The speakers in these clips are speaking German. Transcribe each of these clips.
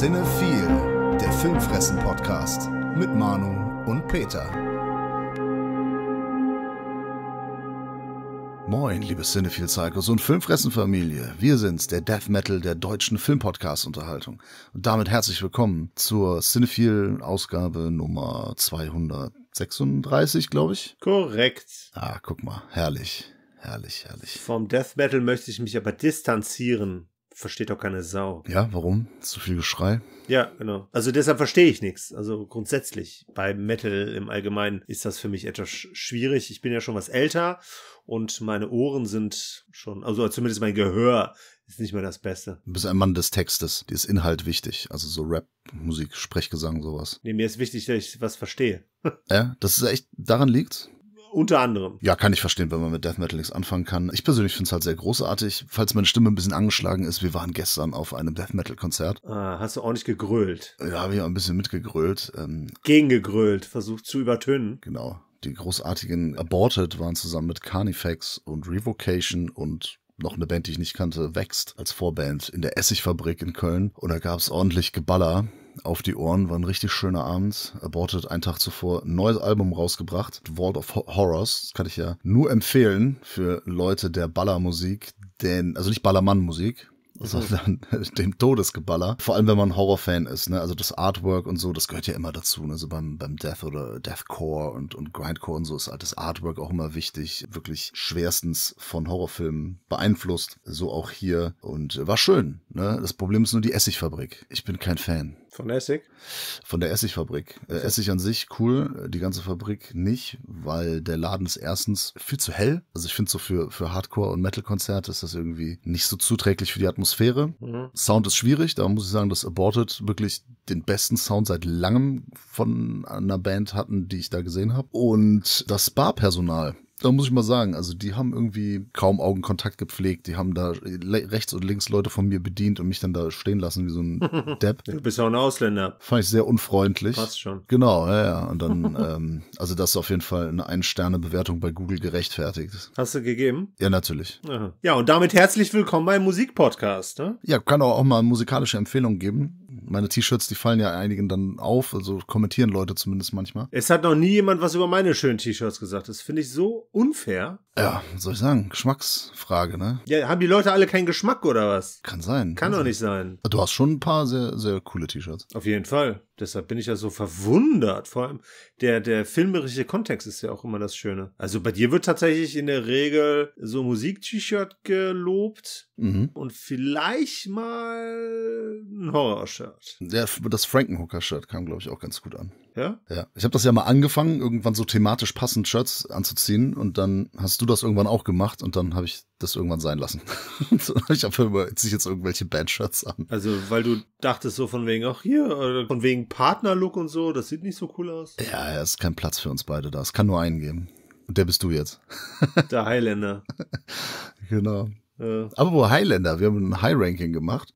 Sinne der Filmfressen-Podcast mit Manu und Peter. Moin, liebe cinephil psychos und Filmfressen-Familie. Wir sind's, der Death Metal der deutschen Filmpodcast-Unterhaltung. Und damit herzlich willkommen zur Cinephil-Ausgabe Nummer 236, glaube ich. Korrekt. Ah, guck mal, herrlich. Herrlich, herrlich. Vom Death Metal möchte ich mich aber distanzieren versteht doch keine Sau. Ja, warum? Zu viel Geschrei? Ja, genau. Also deshalb verstehe ich nichts. Also grundsätzlich bei Metal im Allgemeinen ist das für mich etwas schwierig. Ich bin ja schon was älter und meine Ohren sind schon, also zumindest mein Gehör ist nicht mehr das Beste. Du bist ein Mann des Textes. Dir ist Inhalt wichtig. Also so Rap, Musik, Sprechgesang, sowas. Nee, mir ist wichtig, dass ich was verstehe. ja, das ist echt, daran liegt's? Unter anderem. Ja, kann ich verstehen, wenn man mit Death Metal nichts anfangen kann. Ich persönlich finde es halt sehr großartig. Falls meine Stimme ein bisschen angeschlagen ist, wir waren gestern auf einem Death Metal Konzert. Ah, hast du ordentlich gegrölt? Ja, habe ich auch ein bisschen mitgegrölt. Ähm, Gegengegrölt, versucht zu übertönen. Genau. Die großartigen Aborted waren zusammen mit Carnifex und Revocation und noch eine Band, die ich nicht kannte, Wächst als Vorband in der Essigfabrik in Köln. Und da gab es ordentlich Geballer auf die Ohren. War ein richtig schöner Abend. Aborted einen Tag zuvor ein neues Album rausgebracht. World of Horrors. Das kann ich ja nur empfehlen für Leute der Ballermusik. Denn, also nicht Ballermann-Musik, mhm. sondern dem Todesgeballer. Vor allem, wenn man Horrorfan ist, ne? Also das Artwork und so, das gehört ja immer dazu. Ne? Also beim, beim Death oder Deathcore und, und Grindcore und so ist halt das Artwork auch immer wichtig. Wirklich schwerstens von Horrorfilmen beeinflusst. So auch hier. Und war schön. Ne? Das Problem ist nur die Essigfabrik. Ich bin kein Fan. Von Essig? Von der Essigfabrik. Äh, Essig an sich cool, äh, die ganze Fabrik nicht, weil der Laden ist erstens viel zu hell. Also ich finde so für, für Hardcore- und Metal-Konzerte ist das irgendwie nicht so zuträglich für die Atmosphäre. Mhm. Sound ist schwierig, da muss ich sagen, dass Aborted wirklich den besten Sound seit langem von einer Band hatten, die ich da gesehen habe. Und das Barpersonal da muss ich mal sagen, also die haben irgendwie kaum Augenkontakt gepflegt. Die haben da rechts und links Leute von mir bedient und mich dann da stehen lassen wie so ein Depp. Du bist auch ein Ausländer. Fand ich sehr unfreundlich. Passt schon. Genau, ja, ja. Und dann, ähm, also das ist auf jeden Fall eine Ein-Sterne-Bewertung bei Google gerechtfertigt. Hast du gegeben? Ja, natürlich. Aha. Ja, und damit herzlich willkommen beim Musikpodcast. Ne? Ja, kann auch, auch mal musikalische Empfehlungen geben meine T-Shirts, die fallen ja einigen dann auf, also kommentieren Leute zumindest manchmal. Es hat noch nie jemand was über meine schönen T-Shirts gesagt. Das finde ich so unfair. Ja, soll ich sagen? Geschmacksfrage, ne? Ja, haben die Leute alle keinen Geschmack oder was? Kann sein. Kann, kann doch sein. nicht sein. Also du hast schon ein paar sehr, sehr coole T-Shirts. Auf jeden Fall. Deshalb bin ich ja so verwundert. Vor allem der, der filmerische Kontext ist ja auch immer das Schöne. Also bei dir wird tatsächlich in der Regel so Musik-T-Shirt gelobt mhm. und vielleicht mal ein Horror-Shirt. Das Frankenhooker-Shirt kam, glaube ich, auch ganz gut an. Ja? Ja. Ich habe das ja mal angefangen, irgendwann so thematisch passend Shirts anzuziehen und dann hast du das irgendwann auch gemacht und dann habe ich das irgendwann sein lassen. ich habe immer jetzt irgendwelche Band-Shirts an. Also, weil du dachtest so von wegen auch hier äh, von wegen Partnerlook und so, das sieht nicht so cool aus. Ja, es ja, ist kein Platz für uns beide da. Es kann nur einen geben. Und der bist du jetzt. Der Highlander. genau. Äh. Aber wo Highlander, wir haben ein High-Ranking gemacht.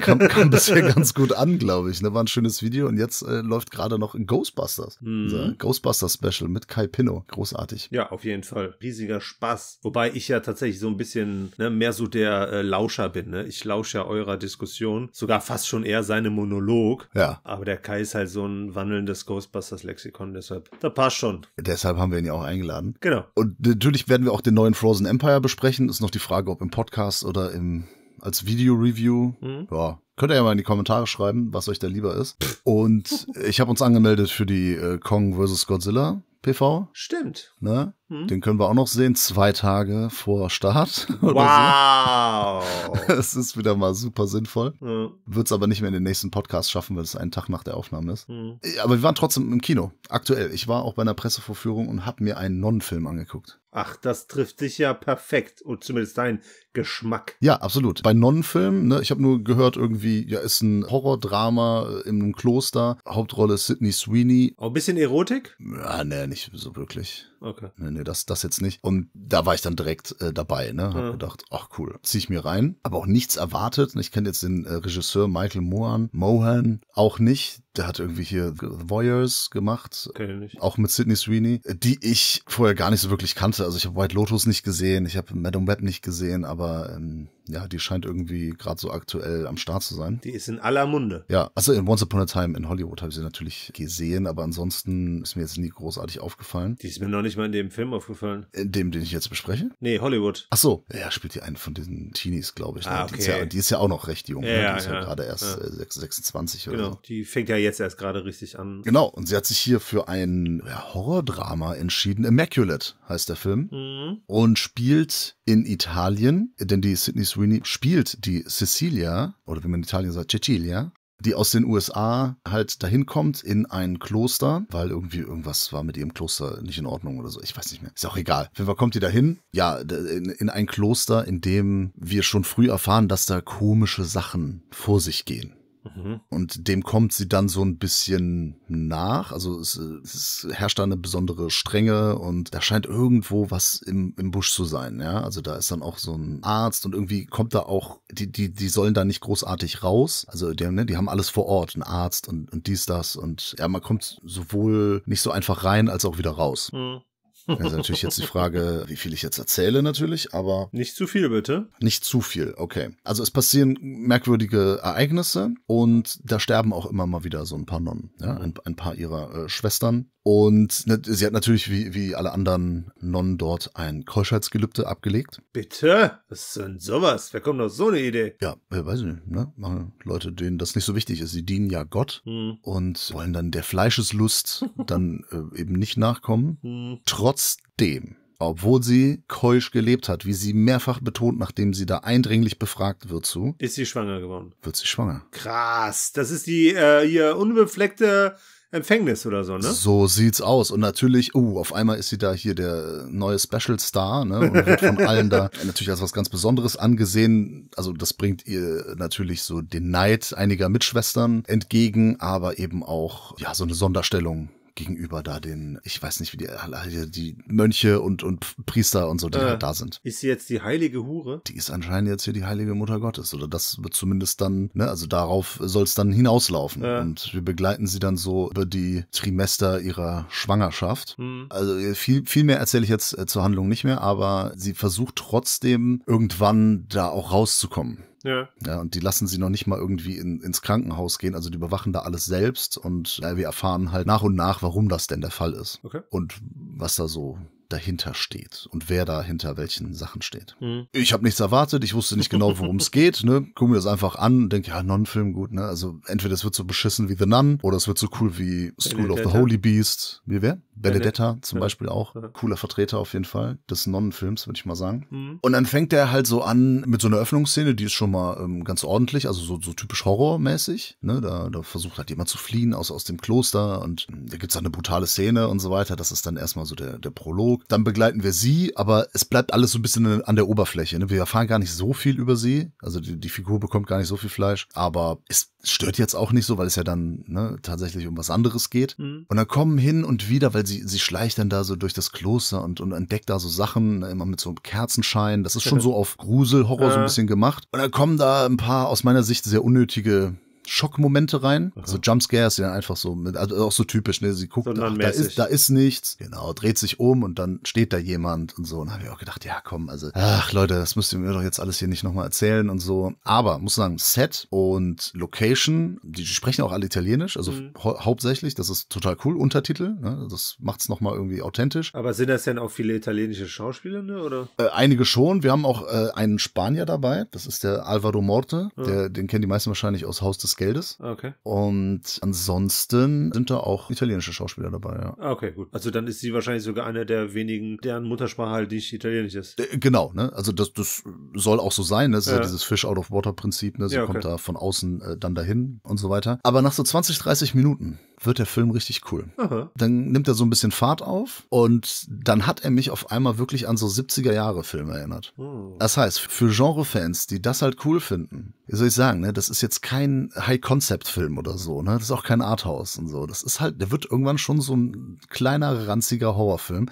Kam, kam bisher ganz gut an, glaube ich. Ne? War ein schönes Video und jetzt äh, läuft gerade noch Ghostbusters. Mhm. Ghostbusters-Special mit Kai Pinno. Großartig. Ja, auf jeden Fall. Riesiger Spaß. Wobei ich ja tatsächlich so ein bisschen ne, mehr so der äh, Lauscher bin. Ne? Ich lausche ja eurer Diskussion. Sogar fast schon eher seinem Monolog. Ja. Aber der Kai ist halt so ein wandelndes Ghostbusters-Lexikon, deshalb. Da passt schon. Deshalb haben wir ihn ja auch eingeladen. Genau. Und natürlich werden wir auch den neuen Frozen Empire besprechen. Ist noch die Frage, ob im Podcast Podcast oder im, als Video-Review. Mhm. Ja, Könnt ihr ja mal in die Kommentare schreiben, was euch da lieber ist. Und ich habe uns angemeldet für die äh, Kong vs. Godzilla PV. Stimmt. Ne? Hm? Den können wir auch noch sehen, zwei Tage vor Start. wow! Es so. ist wieder mal super sinnvoll. Ja. Wird es aber nicht mehr in den nächsten Podcast schaffen, weil es einen Tag nach der Aufnahme ist. Mhm. Aber wir waren trotzdem im Kino. Aktuell. Ich war auch bei einer Pressevorführung und habe mir einen Nonnenfilm angeguckt. Ach, das trifft dich ja perfekt. Und zumindest deinen Geschmack. Ja, absolut. Bei Nonnenfilmen, ne, ich habe nur gehört, irgendwie, ja, ist ein Horror-Drama äh, in einem Kloster. Hauptrolle ist Sydney Sweeney. Auch ein bisschen Erotik? Ja, nee, nicht so wirklich. Okay. Nee, nee, das, das jetzt nicht. Und da war ich dann direkt äh, dabei, ne? Hab ja. gedacht, ach cool, zieh ich mir rein. Aber auch nichts erwartet. Ich kenne jetzt den äh, Regisseur Michael Mohan, Mohan auch nicht. Der hat irgendwie hier The Warriors gemacht. ich nicht. Auch mit Sidney Sweeney, die ich vorher gar nicht so wirklich kannte. Also ich habe White Lotus nicht gesehen, ich habe Madame Web nicht gesehen, aber ähm, ja, die scheint irgendwie gerade so aktuell am Start zu sein. Die ist in aller Munde. Ja, also in Once Upon a Time in Hollywood habe ich sie natürlich gesehen, aber ansonsten ist mir jetzt nie großartig aufgefallen. Die ist mir noch nicht mal in dem Film aufgefallen. In dem, den ich jetzt bespreche? Nee, Hollywood. Ach so, ja, spielt die einen von diesen Teenies, glaube ich. Ne? Ah, okay. die, ist ja, die, ist ja, auch noch recht jung. Ne? Ja, ne? Die ist ja, ja gerade erst ja. 26 äh, oder genau. so. Die fängt ja jetzt erst gerade richtig an. Genau, und sie hat sich hier für ein Horrordrama entschieden. Immaculate heißt der Film. Mhm. Und spielt in Italien, denn die Sydney Sweeney spielt die Cecilia, oder wie man in Italien sagt, Cecilia, die aus den USA halt dahin kommt in ein Kloster, weil irgendwie irgendwas war mit ihrem Kloster nicht in Ordnung oder so. Ich weiß nicht mehr. Ist auch egal. Auf jeden Fall kommt die dahin. Ja, in, in ein Kloster, in dem wir schon früh erfahren, dass da komische Sachen vor sich gehen. Mhm. Und dem kommt sie dann so ein bisschen nach. Also es, es herrscht da eine besondere Strenge und da scheint irgendwo was im, im Busch zu sein. Ja, also da ist dann auch so ein Arzt und irgendwie kommt da auch, die, die, die sollen da nicht großartig raus. Also die, ne, die haben alles vor Ort, ein Arzt und, und dies, das und ja, man kommt sowohl nicht so einfach rein als auch wieder raus. Mhm. Das ist natürlich jetzt die Frage, wie viel ich jetzt erzähle natürlich, aber. Nicht zu viel, bitte. Nicht zu viel, okay. Also es passieren merkwürdige Ereignisse und da sterben auch immer mal wieder so ein paar Nonnen. Ja? Mhm. Ein, ein paar ihrer äh, Schwestern und ne, sie hat natürlich wie, wie alle anderen Nonnen dort ein Keuschheitsgelübde abgelegt. Bitte? Was ist denn sowas? Wer kommt auf so eine Idee? Ja, äh, weiß ich nicht, ne? Machen Leute, denen das nicht so wichtig ist. Sie dienen ja Gott hm. und wollen dann der Fleischeslust dann äh, eben nicht nachkommen. Hm. Trotzdem obwohl sie keusch gelebt hat, wie sie mehrfach betont, nachdem sie da eindringlich befragt wird zu. Ist sie schwanger geworden? Wird sie schwanger. Krass, das ist die äh, ihr unbefleckte Empfängnis oder so, ne? So sieht's aus. Und natürlich, uh, auf einmal ist sie da hier der neue Special Star, ne? Und wird von allen da natürlich als was ganz Besonderes angesehen. Also das bringt ihr natürlich so den Neid einiger Mitschwestern entgegen, aber eben auch, ja, so eine Sonderstellung gegenüber da den, ich weiß nicht, wie die, die Mönche und, und Priester und so, die äh, halt da sind. Ist sie jetzt die heilige Hure? Die ist anscheinend jetzt hier die heilige Mutter Gottes oder das wird zumindest dann, ne, also darauf soll es dann hinauslaufen äh. und wir begleiten sie dann so über die Trimester ihrer Schwangerschaft. Mhm. Also äh, viel, viel mehr erzähle ich jetzt äh, zur Handlung nicht mehr, aber sie versucht trotzdem irgendwann da auch rauszukommen. Ja. ja. Und die lassen sie noch nicht mal irgendwie in, ins Krankenhaus gehen. Also die überwachen da alles selbst und ja, wir erfahren halt nach und nach, warum das denn der Fall ist. Okay. Und was da so dahinter steht und wer da hinter welchen Sachen steht. Mhm. Ich habe nichts erwartet, ich wusste nicht genau, worum es geht. Ne? Guck mir das einfach an und denke, ja, Non-Film, gut. Ne? Also entweder es wird so beschissen wie The Nun oder es wird so cool wie School of the Holy Beast. Wie wer? Benedetta zum Beispiel auch. Cooler Vertreter auf jeden Fall des Nonnenfilms, würde ich mal sagen. Mhm. Und dann fängt er halt so an mit so einer Öffnungsszene, die ist schon mal ähm, ganz ordentlich, also so, so typisch horrormäßig. Ne? Da, da versucht halt jemand zu fliehen aus, aus dem Kloster und hm, da gibt's es eine brutale Szene und so weiter. Das ist dann erstmal so der, der Prolog. Dann begleiten wir sie, aber es bleibt alles so ein bisschen an der Oberfläche. Ne? Wir erfahren gar nicht so viel über sie. Also die, die Figur bekommt gar nicht so viel Fleisch, aber es stört jetzt auch nicht so, weil es ja dann ne, tatsächlich um was anderes geht. Mhm. Und dann kommen hin und wieder, weil Fall, sie, sie schleicht dann da so durch das Kloster und, und entdeckt da so Sachen, ne, immer mit so einem Kerzenschein. Das ist schon so auf Grusel, Horror äh. so ein bisschen gemacht. Und dann kommen da ein paar aus meiner Sicht sehr unnötige Schockmomente rein, Aha. so Jumpscares, die dann einfach so, mit, also auch so typisch, ne? Sie guckt, ach, da, ist, da ist nichts, genau, dreht sich um und dann steht da jemand und so. Und habe ich auch gedacht, ja komm, also, ach Leute, das müsst ihr mir doch jetzt alles hier nicht nochmal erzählen und so. Aber muss sagen, Set und Location, die sprechen auch alle Italienisch, also mhm. hauptsächlich, das ist total cool, Untertitel, ne? das macht's nochmal irgendwie authentisch. Aber sind das denn auch viele italienische Schauspieler, ne? Oder? Äh, einige schon. Wir haben auch äh, einen Spanier dabei, das ist der Alvaro Morte, mhm. der, den kennen die meisten wahrscheinlich aus Haus des des Geldes. Ah, okay. Und ansonsten sind da auch italienische Schauspieler dabei, ja. Ah, okay, gut. Also dann ist sie wahrscheinlich sogar einer der wenigen, deren Muttersprache halt nicht italienisch ist. Äh, genau, ne? Also das, das soll auch so sein, ne? Das ist ja, ja dieses Fish-out-of-water-Prinzip, ne? Sie ja, okay. kommt da von außen äh, dann dahin und so weiter. Aber nach so 20, 30 Minuten wird der Film richtig cool. Aha. Dann nimmt er so ein bisschen Fahrt auf und dann hat er mich auf einmal wirklich an so 70er Jahre Filme erinnert. Oh. Das heißt, für Genre-Fans, die das halt cool finden, wie soll ich sagen, ne, das ist jetzt kein High-Concept-Film oder so, ne? Das ist auch kein Arthouse und so. Das ist halt, der wird irgendwann schon so ein kleiner, ranziger Horrorfilm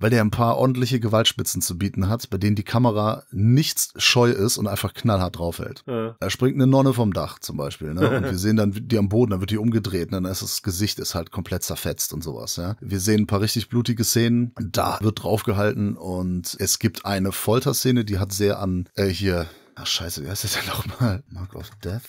weil der ein paar ordentliche Gewaltspitzen zu bieten hat, bei denen die Kamera nichts scheu ist und einfach knallhart draufhält. Ja. Da springt eine Nonne vom Dach zum Beispiel, ne? Und wir sehen dann die am Boden, dann wird die umgedreht, ne? dann ist das Gesicht ist halt komplett zerfetzt und sowas, ja. Wir sehen ein paar richtig blutige Szenen, da wird draufgehalten und es gibt eine Folterszene, die hat sehr an, äh, hier, ach scheiße, wie heißt der denn nochmal? Mark of Death?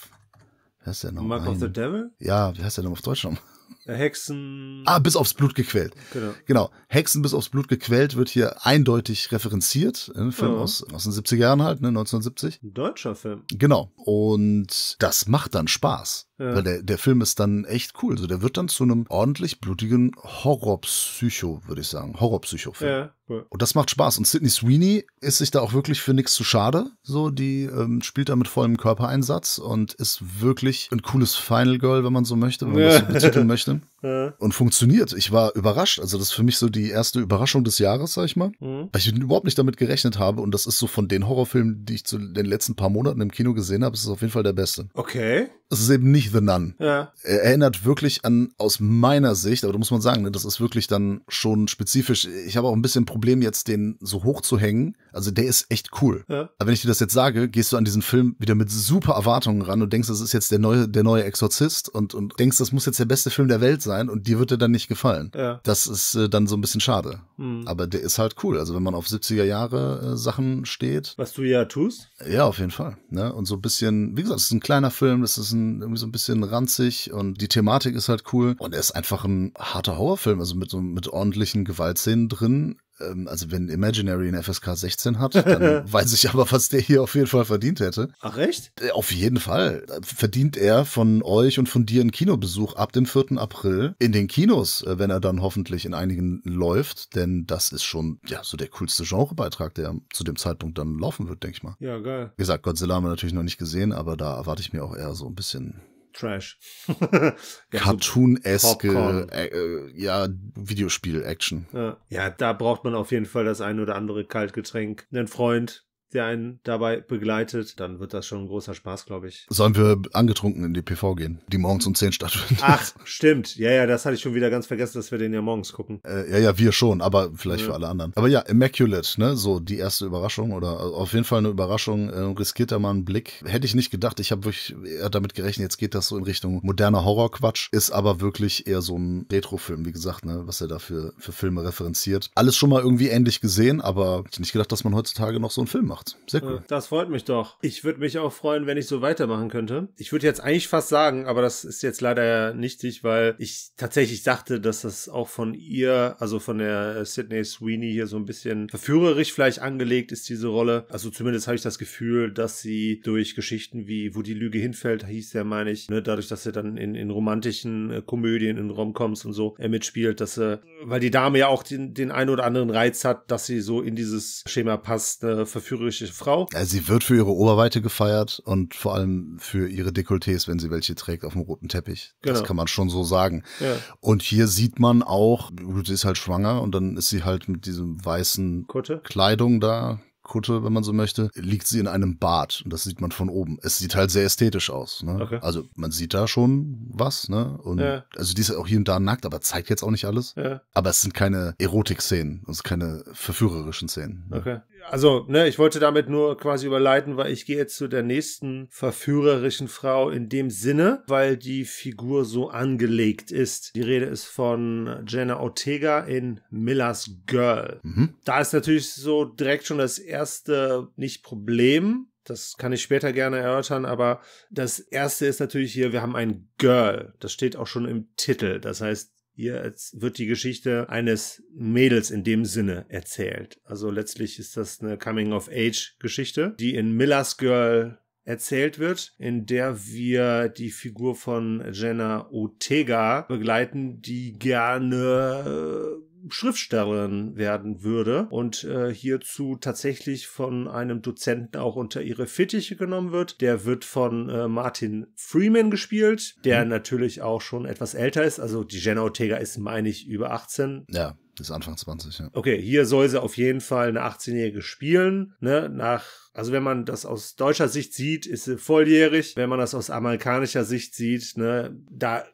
Wie heißt der nochmal? Mark of the Devil? Ja, wie heißt der denn auf Deutsch nochmal? Hexen. Ah, bis aufs Blut gequält. Genau. genau. Hexen bis aufs Blut gequält wird hier eindeutig referenziert. Ne, ein Film oh. aus, aus den 70er Jahren halt, ne, 1970. Ein deutscher Film. Genau. Und das macht dann Spaß. Ja. Weil der, der Film ist dann echt cool. So, also der wird dann zu einem ordentlich blutigen Horrorpsycho, würde ich sagen. horrorpsycho film Ja, cool. Und das macht Spaß. Und Sidney Sweeney ist sich da auch wirklich für nichts zu schade. So, die ähm, spielt da mit vollem Körpereinsatz und ist wirklich ein cooles Final Girl, wenn man so möchte, wenn man ja. das so betiteln möchte. Grüße. Und funktioniert. Ich war überrascht. Also das ist für mich so die erste Überraschung des Jahres, sag ich mal. Mhm. Weil ich überhaupt nicht damit gerechnet habe. Und das ist so von den Horrorfilmen, die ich zu den letzten paar Monaten im Kino gesehen habe, ist es auf jeden Fall der beste. Okay. Es ist eben nicht The Nun. Ja. Er erinnert wirklich an, aus meiner Sicht, aber da muss man sagen, ne, das ist wirklich dann schon spezifisch. Ich habe auch ein bisschen Problem, jetzt den so hoch zu hängen. Also der ist echt cool. Ja. Aber wenn ich dir das jetzt sage, gehst du an diesen Film wieder mit super Erwartungen ran und denkst, das ist jetzt der neue, der neue Exorzist und, und denkst, das muss jetzt der beste Film der Welt sein sein und dir wird er dann nicht gefallen. Ja. Das ist äh, dann so ein bisschen schade. Mhm. Aber der ist halt cool. Also wenn man auf 70er Jahre äh, Sachen steht. Was du ja tust? Ja, auf jeden Fall. Ne? Und so ein bisschen, wie gesagt, es ist ein kleiner Film, es ist ein, irgendwie so ein bisschen ranzig und die Thematik ist halt cool. Und er ist einfach ein harter Horrorfilm, also mit mit ordentlichen Gewaltszenen drin ähm, also wenn Imaginary ein FSK 16 hat, dann weiß ich aber, was der hier auf jeden Fall verdient hätte. Ach echt? Äh, auf jeden Fall. Verdient er von euch und von dir einen Kinobesuch ab dem 4. April in den Kinos, äh, wenn er dann hoffentlich in einigen läuft, denn das ist schon ja so der coolste Genrebeitrag, der zu dem Zeitpunkt dann laufen wird, denke ich mal. Ja, geil. Wie gesagt, Godzilla haben wir natürlich noch nicht gesehen, aber da erwarte ich mir auch eher so ein bisschen Trash. Cartoon-eske, äh, äh, ja, Videospiel-Action. Ja. ja, da braucht man auf jeden Fall das ein oder andere Kaltgetränk, einen Freund, der einen dabei begleitet, dann wird das schon ein großer Spaß, glaube ich. Sollen wir angetrunken in die PV gehen, die morgens um 10 stattfindet? Ach, stimmt. Ja, ja, das hatte ich schon wieder ganz vergessen, dass wir den ja morgens gucken. Äh, ja, ja, wir schon, aber vielleicht ja. für alle anderen. Aber ja, Immaculate, ne, so die erste Überraschung oder also auf jeden Fall eine Überraschung, äh, riskiert da mal einen Blick. Hätte ich nicht gedacht, ich habe wirklich eher damit gerechnet, jetzt geht das so in Richtung moderner Horrorquatsch, ist aber wirklich eher so ein Retrofilm, wie gesagt, ne, was er da für, für Filme referenziert. Alles schon mal irgendwie ähnlich gesehen, aber nicht gedacht, dass man heutzutage noch so einen Film macht gemacht. Sehr cool. Das freut mich doch. Ich würde mich auch freuen, wenn ich so weitermachen könnte. Ich würde jetzt eigentlich fast sagen, aber das ist jetzt leider nichtig, weil ich tatsächlich dachte, dass das auch von ihr, also von der äh, Sydney Sweeney hier so ein bisschen verführerisch vielleicht angelegt ist, diese Rolle. Also zumindest habe ich das Gefühl, dass sie durch Geschichten wie Wo die Lüge hinfällt, hieß der, meine ich, ne, dadurch, dass sie dann in, in romantischen äh, Komödien, in Romcoms und so äh, mitspielt, dass sie, äh, weil die Dame ja auch den, den einen oder anderen Reiz hat, dass sie so in dieses Schema passt, ne, verführerisch historische Frau. Also sie wird für ihre Oberweite gefeiert und vor allem für ihre Dekolletés, wenn sie welche trägt, auf dem roten Teppich. Genau. Das kann man schon so sagen. Ja. Und hier sieht man auch, sie ist halt schwanger und dann ist sie halt mit diesem weißen Kutte. Kleidung da, Kutte, wenn man so möchte, liegt sie in einem Bad. Und das sieht man von oben. Es sieht halt sehr ästhetisch aus. Ne? Okay. Also man sieht da schon was, ne? Und ja. also die ist auch hier und da nackt, aber zeigt jetzt auch nicht alles. Ja. Aber es sind keine Erotik-Szenen, es sind keine verführerischen Szenen. Ne? Okay also, ne, ich wollte damit nur quasi überleiten, weil ich gehe jetzt zu der nächsten verführerischen Frau in dem Sinne, weil die Figur so angelegt ist. Die Rede ist von Jenna Ortega in Miller's Girl. Mhm. Da ist natürlich so direkt schon das erste nicht Problem, das kann ich später gerne erörtern, aber das erste ist natürlich hier, wir haben ein Girl. Das steht auch schon im Titel. Das heißt, Ihr wird die Geschichte eines Mädels in dem Sinne erzählt. Also letztlich ist das eine Coming-of-Age-Geschichte, die in Miller's Girl erzählt wird, in der wir die Figur von Jenna Otega begleiten, die gerne Schriftstellerin werden würde und äh, hierzu tatsächlich von einem Dozenten auch unter ihre Fittiche genommen wird. Der wird von äh, Martin Freeman gespielt, der mhm. natürlich auch schon etwas älter ist. Also die Jenna Ortega ist, meine ich, über 18. Ja. Ist Anfang 20, ja. Okay, hier soll sie auf jeden Fall eine 18-Jährige spielen. Ne? Nach also wenn man das aus deutscher Sicht sieht, ist sie volljährig. Wenn man das aus amerikanischer Sicht sieht, ne, da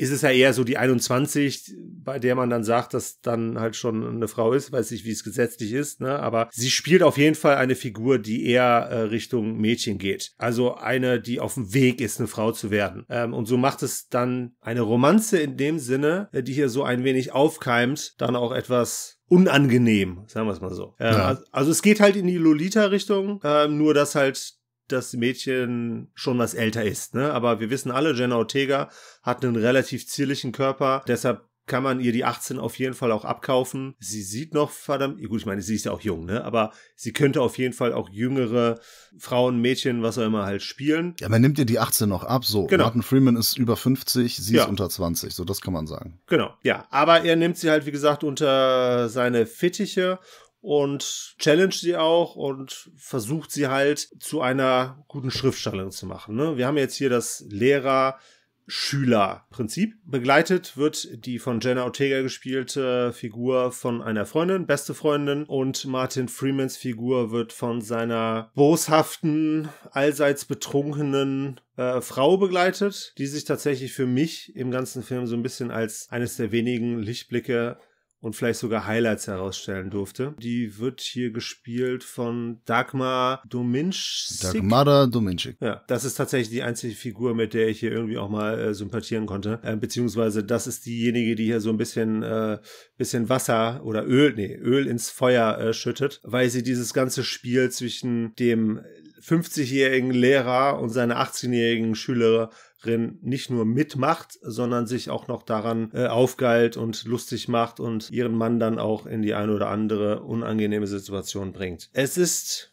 ist es ja eher so die 21, bei der man dann sagt, dass dann halt schon eine Frau ist, weiß nicht, wie es gesetzlich ist, ne? aber sie spielt auf jeden Fall eine Figur, die eher äh, Richtung Mädchen geht. Also eine, die auf dem Weg ist, eine Frau zu werden. Ähm, und so macht es dann eine Romanze in dem Sinne, äh, die hier so ein wenig aufkeimt, dann auch etwas unangenehm, sagen wir es mal so. Ähm, ja. also, es geht halt in die Lolita-Richtung, ähm, nur dass halt das Mädchen schon was älter ist. Ne? Aber wir wissen alle, Jenna Ortega hat einen relativ zierlichen Körper. Deshalb kann man ihr die 18 auf jeden Fall auch abkaufen. Sie sieht noch verdammt, gut, ich meine, sie ist ja auch jung, ne? Aber sie könnte auf jeden Fall auch jüngere Frauen, Mädchen, was auch immer halt spielen. Ja, man nimmt ihr die 18 noch ab, so. Genau. Martin Freeman ist über 50, sie ja. ist unter 20, so das kann man sagen. Genau, ja. Aber er nimmt sie halt, wie gesagt, unter seine Fittiche und challenge sie auch und versucht sie halt zu einer guten Schriftstellung zu machen. Ne? Wir haben jetzt hier das Lehrer- Schüler-Prinzip. Begleitet wird die von Jenna Ortega gespielte Figur von einer Freundin, beste Freundin, und Martin Freemans Figur wird von seiner boshaften, allseits betrunkenen äh, Frau begleitet, die sich tatsächlich für mich im ganzen Film so ein bisschen als eines der wenigen Lichtblicke und vielleicht sogar Highlights herausstellen durfte. Die wird hier gespielt von Dagmar Dominschik. Dagmar Dominschik. Ja, das ist tatsächlich die einzige Figur, mit der ich hier irgendwie auch mal äh, sympathieren konnte. Äh, beziehungsweise das ist diejenige, die hier so ein bisschen, äh, bisschen Wasser oder Öl, nee, Öl ins Feuer äh, schüttet, weil sie dieses ganze Spiel zwischen dem 50-jährigen Lehrer und seiner 18-jährigen Schülerin nicht nur mitmacht, sondern sich auch noch daran äh, aufgeilt und lustig macht und ihren Mann dann auch in die eine oder andere unangenehme Situation bringt. Es ist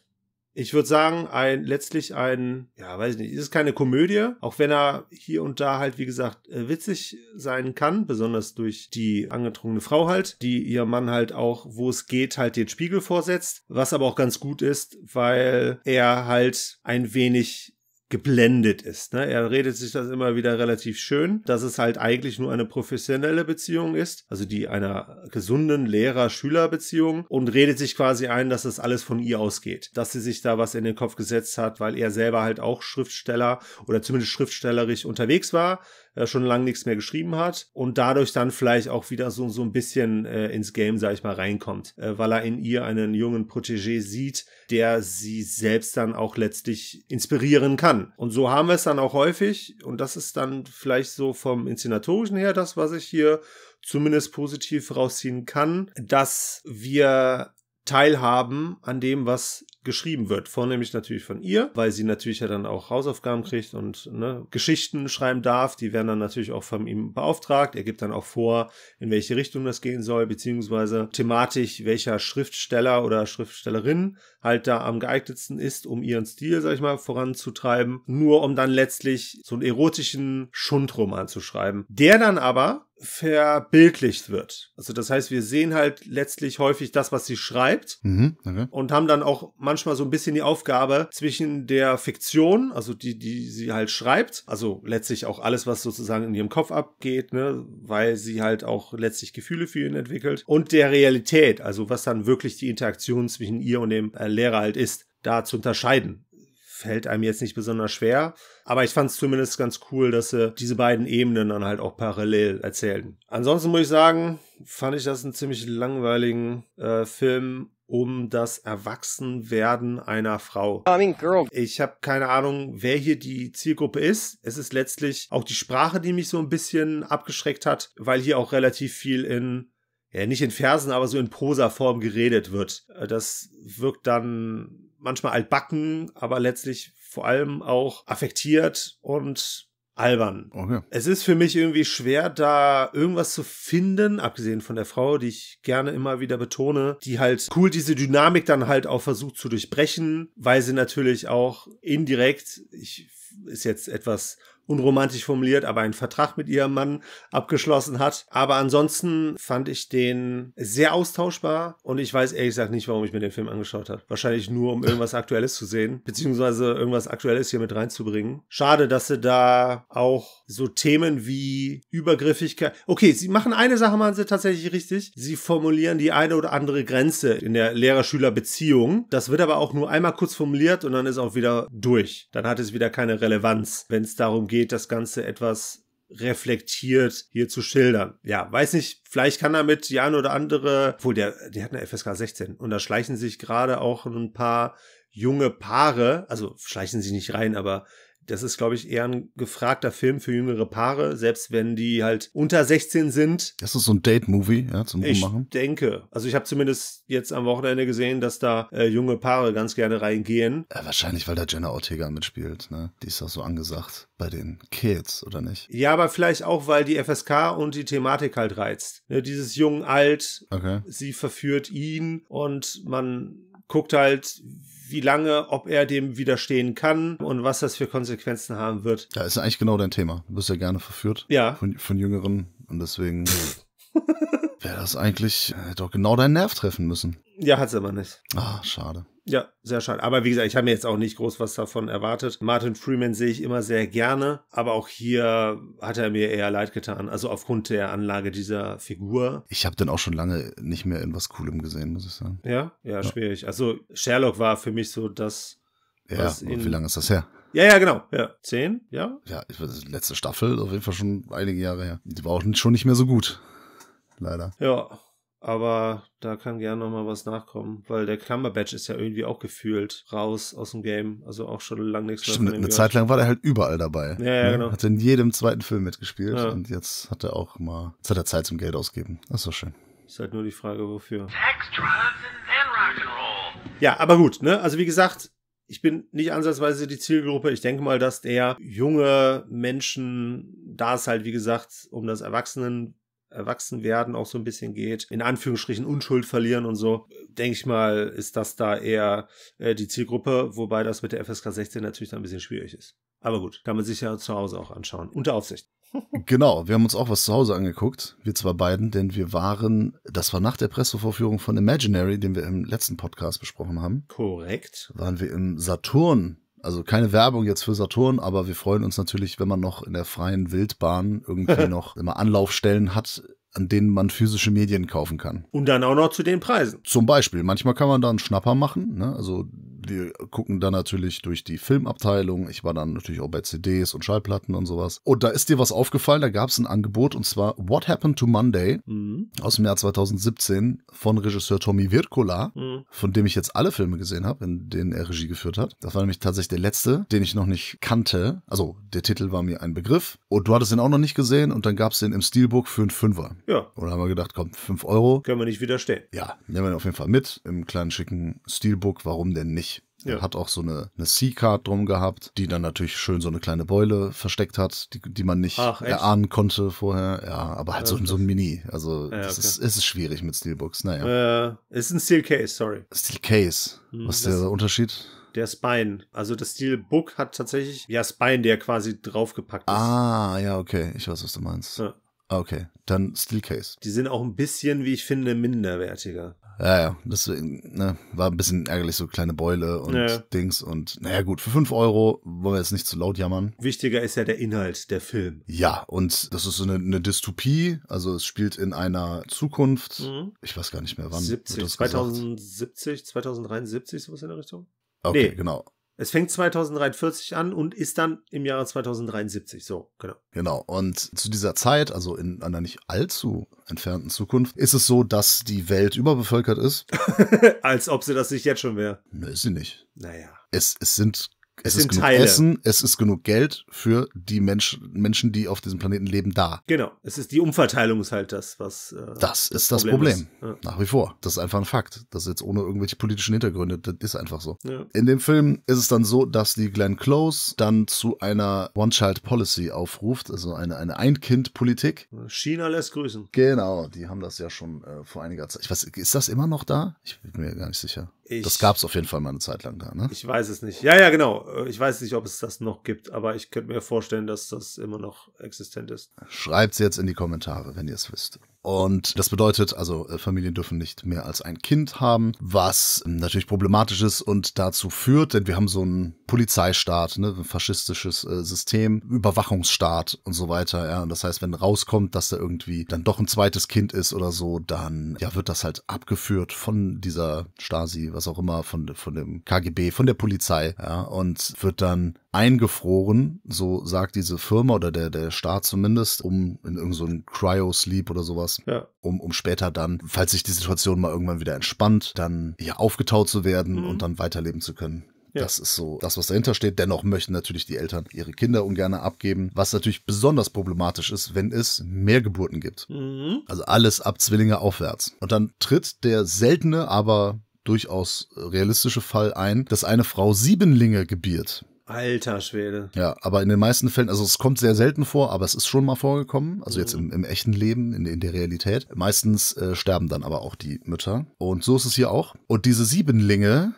ich würde sagen, ein letztlich ein, ja, weiß nicht, ist keine Komödie, auch wenn er hier und da halt, wie gesagt, äh, witzig sein kann, besonders durch die angetrunkene Frau halt, die ihr Mann halt auch, wo es geht, halt den Spiegel vorsetzt, was aber auch ganz gut ist, weil er halt ein wenig geblendet ist. Ne? Er redet sich das immer wieder relativ schön, dass es halt eigentlich nur eine professionelle Beziehung ist, also die einer gesunden Lehrer-Schüler-Beziehung und redet sich quasi ein, dass das alles von ihr ausgeht, dass sie sich da was in den Kopf gesetzt hat, weil er selber halt auch Schriftsteller oder zumindest schriftstellerisch unterwegs war, äh, schon lange nichts mehr geschrieben hat und dadurch dann vielleicht auch wieder so, so ein bisschen äh, ins Game, sag ich mal, reinkommt, äh, weil er in ihr einen jungen Protégé sieht, der sie selbst dann auch letztlich inspirieren kann. Und so haben wir es dann auch häufig und das ist dann vielleicht so vom Inszenatorischen her das, was ich hier zumindest positiv rausziehen kann, dass wir teilhaben an dem, was geschrieben wird. Vornehmlich natürlich von ihr, weil sie natürlich ja dann auch Hausaufgaben kriegt und ne, Geschichten schreiben darf. Die werden dann natürlich auch von ihm beauftragt. Er gibt dann auch vor, in welche Richtung das gehen soll, beziehungsweise thematisch, welcher Schriftsteller oder Schriftstellerin halt da am geeignetsten ist, um ihren Stil, sag ich mal, voranzutreiben. Nur um dann letztlich so einen erotischen Schundroman zu schreiben. Der dann aber verbildlicht wird. Also das heißt, wir sehen halt letztlich häufig das, was sie schreibt mhm, okay. und haben dann auch manchmal so ein bisschen die Aufgabe zwischen der Fiktion, also die, die sie halt schreibt, also letztlich auch alles, was sozusagen in ihrem Kopf abgeht, ne, weil sie halt auch letztlich Gefühle für ihn entwickelt und der Realität, also was dann wirklich die Interaktion zwischen ihr und dem äh, Lehrer halt ist, da zu unterscheiden fällt einem jetzt nicht besonders schwer. Aber ich fand es zumindest ganz cool, dass sie diese beiden Ebenen dann halt auch parallel erzählten. Ansonsten muss ich sagen, fand ich das einen ziemlich langweiligen äh, Film um das Erwachsenwerden einer Frau. I mean, girl. Ich habe keine Ahnung, wer hier die Zielgruppe ist. Es ist letztlich auch die Sprache, die mich so ein bisschen abgeschreckt hat, weil hier auch relativ viel in ja, nicht in Versen, aber so in Prosa-Form geredet wird. Das wirkt dann manchmal altbacken, aber letztlich vor allem auch affektiert und albern. Okay. Es ist für mich irgendwie schwer, da irgendwas zu finden, abgesehen von der Frau, die ich gerne immer wieder betone, die halt cool diese Dynamik dann halt auch versucht zu durchbrechen, weil sie natürlich auch indirekt, ich ist jetzt etwas unromantisch formuliert, aber einen Vertrag mit ihrem Mann abgeschlossen hat. Aber ansonsten fand ich den sehr austauschbar und ich weiß ehrlich gesagt nicht, warum ich mir den Film angeschaut habe. Wahrscheinlich nur, um irgendwas Aktuelles zu sehen, beziehungsweise irgendwas Aktuelles hier mit reinzubringen. Schade, dass sie da auch so Themen wie Übergriffigkeit. Okay, sie machen eine Sache, machen sie tatsächlich richtig. Sie formulieren die eine oder andere Grenze in der Lehrer-Schüler-Beziehung. Das wird aber auch nur einmal kurz formuliert und dann ist auch wieder durch. Dann hat es wieder keine Relevanz, wenn es darum geht, das Ganze etwas reflektiert hier zu schildern. Ja, weiß nicht, vielleicht kann damit die ein oder andere, obwohl der, die hat eine FSK 16 und da schleichen sich gerade auch ein paar junge Paare, also schleichen sie nicht rein, aber das ist, glaube ich, eher ein gefragter Film für jüngere Paare, selbst wenn die halt unter 16 sind. Das ist so ein Date-Movie, ja, zum ich Rummachen. Ich denke. Also ich habe zumindest jetzt am Wochenende gesehen, dass da äh, junge Paare ganz gerne reingehen. Ja, wahrscheinlich, weil da Jenna Ortega mitspielt, ne? Die ist auch so angesagt bei den Kids, oder nicht? Ja, aber vielleicht auch, weil die FSK und die Thematik halt reizt. Ne, dieses jung alt, okay. sie verführt ihn und man guckt halt, wie lange, ob er dem widerstehen kann und was das für Konsequenzen haben wird. Ja, ist eigentlich genau dein Thema. Du bist ja gerne verführt ja. Von, von Jüngeren und deswegen. wäre das eigentlich äh, doch genau deinen Nerv treffen müssen. Ja, hat es aber nicht. Ah, schade. Ja, sehr schade. Aber wie gesagt, ich habe mir jetzt auch nicht groß was davon erwartet. Martin Freeman sehe ich immer sehr gerne, aber auch hier hat er mir eher leid getan. Also aufgrund der Anlage dieser Figur. Ich habe den auch schon lange nicht mehr in was Coolem gesehen, muss ich sagen. Ja, ja, ja. schwierig. Also Sherlock war für mich so das. Ja, wie lange ist das her? Ja, ja, genau. Ja. Zehn, ja? Ja, letzte Staffel, auf jeden Fall schon einige Jahre her. Die war auch schon nicht mehr so gut leider. Ja, aber da kann gerne nochmal was nachkommen, weil der Cumberbatch ist ja irgendwie auch gefühlt raus aus dem Game, also auch schon lange nichts mehr. Stimmt, eine gehört. Zeit lang war der halt überall dabei. Ja, ja, ne? genau. Hat in jedem zweiten Film mitgespielt ja. und jetzt hat er auch mal, jetzt hat er Zeit zum Geld ausgeben. Das ist doch schön. Ist halt nur die Frage, wofür. Ja, aber gut, ne? Also wie gesagt, ich bin nicht ansatzweise die Zielgruppe. Ich denke mal, dass der junge Menschen, da ist halt, wie gesagt, um das Erwachsenen erwachsen werden auch so ein bisschen geht, in Anführungsstrichen Unschuld verlieren und so, denke ich mal, ist das da eher äh, die Zielgruppe, wobei das mit der FSK 16 natürlich dann ein bisschen schwierig ist. Aber gut, kann man sich ja zu Hause auch anschauen, unter Aufsicht. Genau, wir haben uns auch was zu Hause angeguckt, wir zwei beiden, denn wir waren, das war nach der Pressevorführung von Imaginary, den wir im letzten Podcast besprochen haben. Korrekt. Waren wir im Saturn also keine Werbung jetzt für Saturn, aber wir freuen uns natürlich, wenn man noch in der freien Wildbahn irgendwie noch immer Anlaufstellen hat, an denen man physische Medien kaufen kann. Und dann auch noch zu den Preisen. Zum Beispiel. Manchmal kann man da einen Schnapper machen. Ne? Also wir gucken dann natürlich durch die Filmabteilung. Ich war dann natürlich auch bei CDs und Schallplatten und sowas. Und da ist dir was aufgefallen, da gab es ein Angebot und zwar What Happened to Monday mhm. aus dem Jahr 2017 von Regisseur Tommy Virkola, mhm. von dem ich jetzt alle Filme gesehen habe, in denen er Regie geführt hat. Das war nämlich tatsächlich der letzte, den ich noch nicht kannte. Also der Titel war mir ein Begriff. Und du hattest ihn auch noch nicht gesehen und dann gab es den im Steelbook für einen Fünfer. Ja. Und haben wir gedacht, komm, fünf Euro. Können wir nicht widerstehen. Ja, nehmen wir ihn auf jeden Fall mit im kleinen schicken Steelbook. Warum denn nicht? Ja. Hat auch so eine, eine C-Card drum gehabt, die dann natürlich schön so eine kleine Beule versteckt hat, die, die man nicht Ach, erahnen konnte vorher. Ja, aber halt ja, so, so ein Mini. Also ja, das okay. ist, es ist schwierig mit Steelbooks. Naja. Äh, ist ein Steelcase, sorry. Steelcase. Hm, Was ist der Unterschied? der Spine. Also das Steelbook hat tatsächlich, ja, Spine, der quasi draufgepackt ist. Ah, ja, okay. Ich weiß, was du meinst. Ja. Ah, okay, dann Steelcase. Die sind auch ein bisschen, wie ich finde, minderwertiger. Ja, ja. das ne, war ein bisschen ärgerlich, so kleine Beule und ja. Dings. Und naja, gut, für fünf Euro wollen wir jetzt nicht zu laut jammern. Wichtiger ist ja der Inhalt, der Film. Ja, und das ist so eine, eine Dystopie. Also es spielt in einer Zukunft. Mhm. Ich weiß gar nicht mehr wann. 70, 2070, 2073, sowas in der Richtung. Okay, nee. genau. Es fängt 2043 an und ist dann im Jahre 2073. So, genau. Genau. Und zu dieser Zeit, also in einer nicht allzu entfernten Zukunft, ist es so, dass die Welt überbevölkert ist. Als ob sie das nicht jetzt schon wäre. Nö, ist sie nicht. Naja. Es, es sind es, es ist genug Teile. Essen, es ist genug Geld für die Mensch, Menschen, die auf diesem Planeten leben, da. Genau, es ist die Umverteilung ist halt das, was. Äh, das ist das Problem. Das Problem. Ja. Nach wie vor. Das ist einfach ein Fakt. Das ist jetzt ohne irgendwelche politischen Hintergründe, das ist einfach so. Ja. In dem Film ist es dann so, dass die Glenn Close dann zu einer One-Child-Policy aufruft, also eine, eine Ein-Kind-Politik. China lässt grüßen. Genau, die haben das ja schon äh, vor einiger Zeit. Ich weiß, ist das immer noch da? Ich bin mir gar nicht sicher. Ich, das gab es auf jeden Fall mal eine Zeit lang da, ne? Ich weiß es nicht. Ja, ja, genau. Äh, ich weiß nicht, ob es das noch gibt, aber ich könnte mir vorstellen, dass das immer noch existent ist. Schreibt's jetzt in die Kommentare, wenn ihr es wisst. Und das bedeutet also, äh, Familien dürfen nicht mehr als ein Kind haben, was natürlich problematisch ist und dazu führt, denn wir haben so einen Polizeistaat, ne, ein faschistisches äh, System, Überwachungsstaat und so weiter. Ja. Und das heißt, wenn rauskommt, dass da irgendwie dann doch ein zweites Kind ist oder so, dann ja, wird das halt abgeführt von dieser Stasi, was auch immer, von, von dem KGB, von der Polizei, ja, und wird dann eingefroren, so sagt diese Firma oder der, der Staat zumindest, um in irgendeinen so Cryo-Sleep oder sowas ja. um, um später dann, falls sich die Situation mal irgendwann wieder entspannt, dann ja aufgetaut zu werden mhm. und dann weiterleben zu können. Ja. Das ist so das, was dahinter steht. Dennoch möchten natürlich die Eltern ihre Kinder ungern abgeben, was natürlich besonders problematisch ist, wenn es mehr Geburten gibt. Mhm. Also alles ab Zwillinge aufwärts. Und dann tritt der seltene, aber durchaus realistische Fall ein, dass eine Frau Siebenlinge gebiert. Alter Schwede. Ja, aber in den meisten Fällen, also es kommt sehr selten vor, aber es ist schon mal vorgekommen. Also mhm. jetzt im, im, echten Leben, in, in der Realität. Meistens äh, sterben dann aber auch die Mütter. Und so ist es hier auch. Und diese Siebenlinge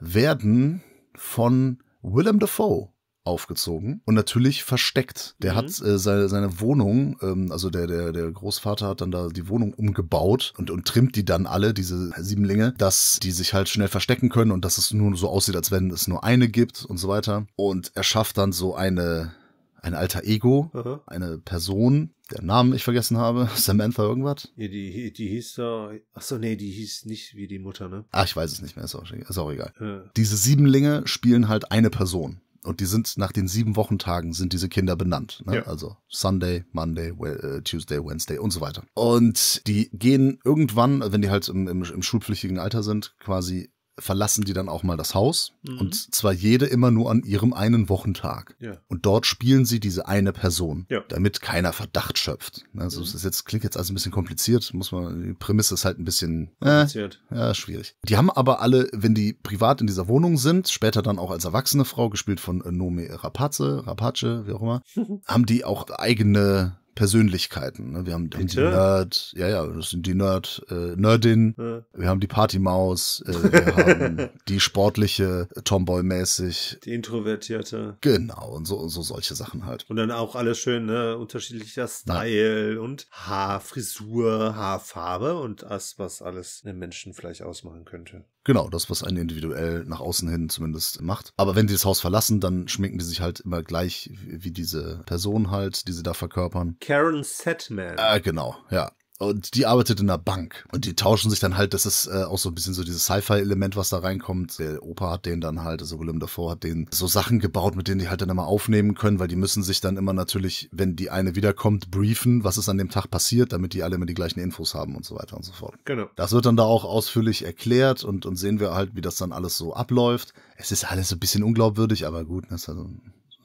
werden von Willem Dafoe aufgezogen und natürlich versteckt. Der mhm. hat äh, seine, seine Wohnung, ähm, also der, der, der Großvater hat dann da die Wohnung umgebaut und, und trimmt die dann alle, diese Siebenlinge, dass die sich halt schnell verstecken können und dass es nur so aussieht, als wenn es nur eine gibt und so weiter. Und er schafft dann so eine ein alter Ego, Aha. eine Person, deren Namen ich vergessen habe, Samantha irgendwas. Ja, die, die hieß da, achso, nee, die hieß nicht wie die Mutter, ne? Ah, ich weiß es nicht mehr, ist auch, ist auch egal. Ja. Diese Siebenlinge spielen halt eine Person und die sind nach den sieben Wochentagen sind diese Kinder benannt. Ne? Ja. Also Sunday, Monday, we äh, Tuesday, Wednesday und so weiter. Und die gehen irgendwann, wenn die halt im, im, im schulpflichtigen Alter sind, quasi verlassen die dann auch mal das Haus. Mhm. Und zwar jede immer nur an ihrem einen Wochentag. Ja. Und dort spielen sie diese eine Person, ja. damit keiner Verdacht schöpft. Ne, also mhm. es mhm. ist jetzt, klingt jetzt alles ein bisschen kompliziert, muss man, die Prämisse ist halt ein bisschen äh, ja, schwierig. Die haben aber alle, wenn die privat in dieser Wohnung sind, später dann auch als erwachsene Frau, gespielt von äh, Nomi Rapace, Rapace, wie auch immer, haben die auch eigene Persönlichkeiten. Ne? Wir haben, haben die Nerd, ja, ja, das sind die Nerd, äh, Nerdin, ja. wir haben die Partymaus, äh, wir haben die sportliche, äh, Tomboy-mäßig. Die introvertierte. Genau, und so, und so solche Sachen halt. Und dann auch alles schön, ne, unterschiedlicher Style ja. und Haarfrisur, Haarfarbe und das, was alles einen Menschen vielleicht ausmachen könnte. Genau, das, was einen individuell nach außen hin zumindest macht. Aber wenn die das Haus verlassen, dann schminken die sich halt immer gleich wie diese Person halt, die sie da verkörpern. Karen Setman. Äh, genau, ja und die arbeitet in einer Bank und die tauschen sich dann halt, das ist äh, auch so ein bisschen so dieses Sci-Fi-Element, was da reinkommt. Der Opa hat den dann halt, also Willem davor hat den so Sachen gebaut, mit denen die halt dann immer aufnehmen können, weil die müssen sich dann immer natürlich, wenn die eine wiederkommt, briefen, was ist an dem Tag passiert, damit die alle immer die gleichen Infos haben und so weiter und so fort. Genau. Das wird dann da auch ausführlich erklärt und, und sehen wir halt, wie das dann alles so abläuft. Es ist alles so ein bisschen unglaubwürdig, aber gut, ne? Also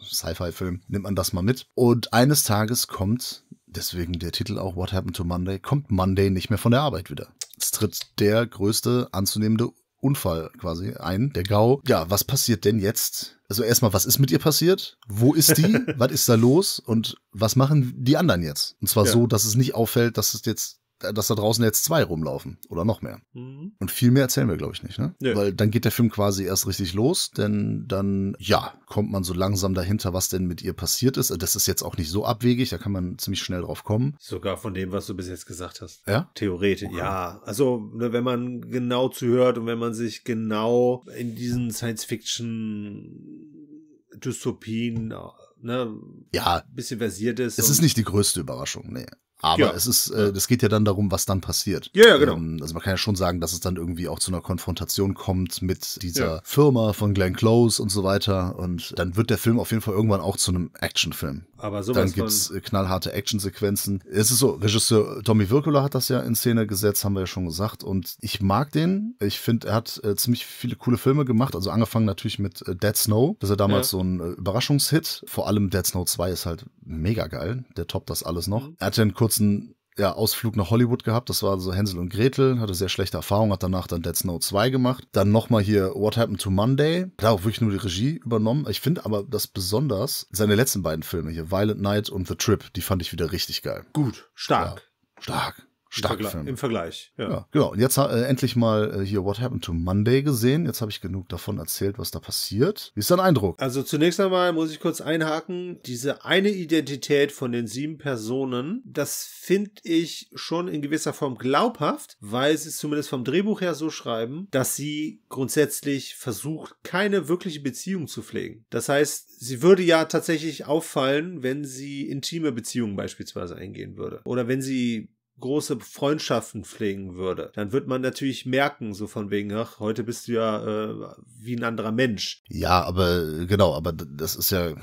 Sci-Fi-Film, nimmt man das mal mit. Und eines Tages kommt deswegen der Titel auch What Happened to Monday, kommt Monday nicht mehr von der Arbeit wieder. Es tritt der größte anzunehmende Unfall quasi ein, der GAU. Ja, was passiert denn jetzt? Also erstmal, was ist mit ihr passiert? Wo ist die? was ist da los? Und was machen die anderen jetzt? Und zwar ja. so, dass es nicht auffällt, dass es jetzt dass da draußen jetzt zwei rumlaufen oder noch mehr. Mhm. Und viel mehr erzählen wir, glaube ich, nicht, ne? Ja. Weil dann geht der Film quasi erst richtig los, denn dann, ja, kommt man so langsam dahinter, was denn mit ihr passiert ist. Das ist jetzt auch nicht so abwegig, da kann man ziemlich schnell drauf kommen. Sogar von dem, was du bis jetzt gesagt hast. Ja? Theoretisch, okay. ja. Also, ne, wenn man genau zuhört und wenn man sich genau in diesen Science-Fiction-Dystopien äh, ne, ja. bisschen versiert ist. Es ist nicht die größte Überraschung, nee. Aber ja. es ist, äh, es geht ja dann darum, was dann passiert. Ja, ja genau. Ähm, also man kann ja schon sagen, dass es dann irgendwie auch zu einer Konfrontation kommt mit dieser ja. Firma von Glenn Close und so weiter. Und dann wird der Film auf jeden Fall irgendwann auch zu einem Actionfilm aber sowas Dann gibt's von äh, knallharte Actionsequenzen. Es ist so, Regisseur Tommy Wirkula hat das ja in Szene gesetzt, haben wir ja schon gesagt. Und ich mag den. Ich finde, er hat äh, ziemlich viele coole Filme gemacht. Also angefangen natürlich mit äh, Dead Snow. Das ist ja damals ja. so ein äh, Überraschungshit. Vor allem Dead Snow 2 ist halt mega geil. Der toppt das alles noch. Mhm. Er ja einen kurzen ja, Ausflug nach Hollywood gehabt. Das war so Hänsel und Gretel, hatte sehr schlechte Erfahrungen, hat danach dann Dead Snow 2 gemacht. Dann nochmal hier What Happened to Monday. Da auch wirklich nur die Regie übernommen. Ich finde aber das besonders seine letzten beiden Filme hier, Violent Night und The Trip, die fand ich wieder richtig geil. Gut, stark. Ja, stark stark Vergla finde. Im Vergleich. Ja. ja genau. Und jetzt äh, endlich mal äh, hier What Happened to Monday gesehen. Jetzt habe ich genug davon erzählt, was da passiert. Wie ist dein Eindruck? Also zunächst einmal muss ich kurz einhaken. Diese eine Identität von den sieben Personen, das finde ich schon in gewisser Form glaubhaft, weil sie es zumindest vom Drehbuch her so schreiben, dass sie grundsätzlich versucht, keine wirkliche Beziehung zu pflegen. Das heißt, sie würde ja tatsächlich auffallen, wenn sie intime Beziehungen beispielsweise eingehen würde. Oder wenn sie große Freundschaften pflegen würde, dann wird man natürlich merken, so von wegen, ach, heute bist du ja äh, wie ein anderer Mensch. Ja, aber genau, aber das ist ja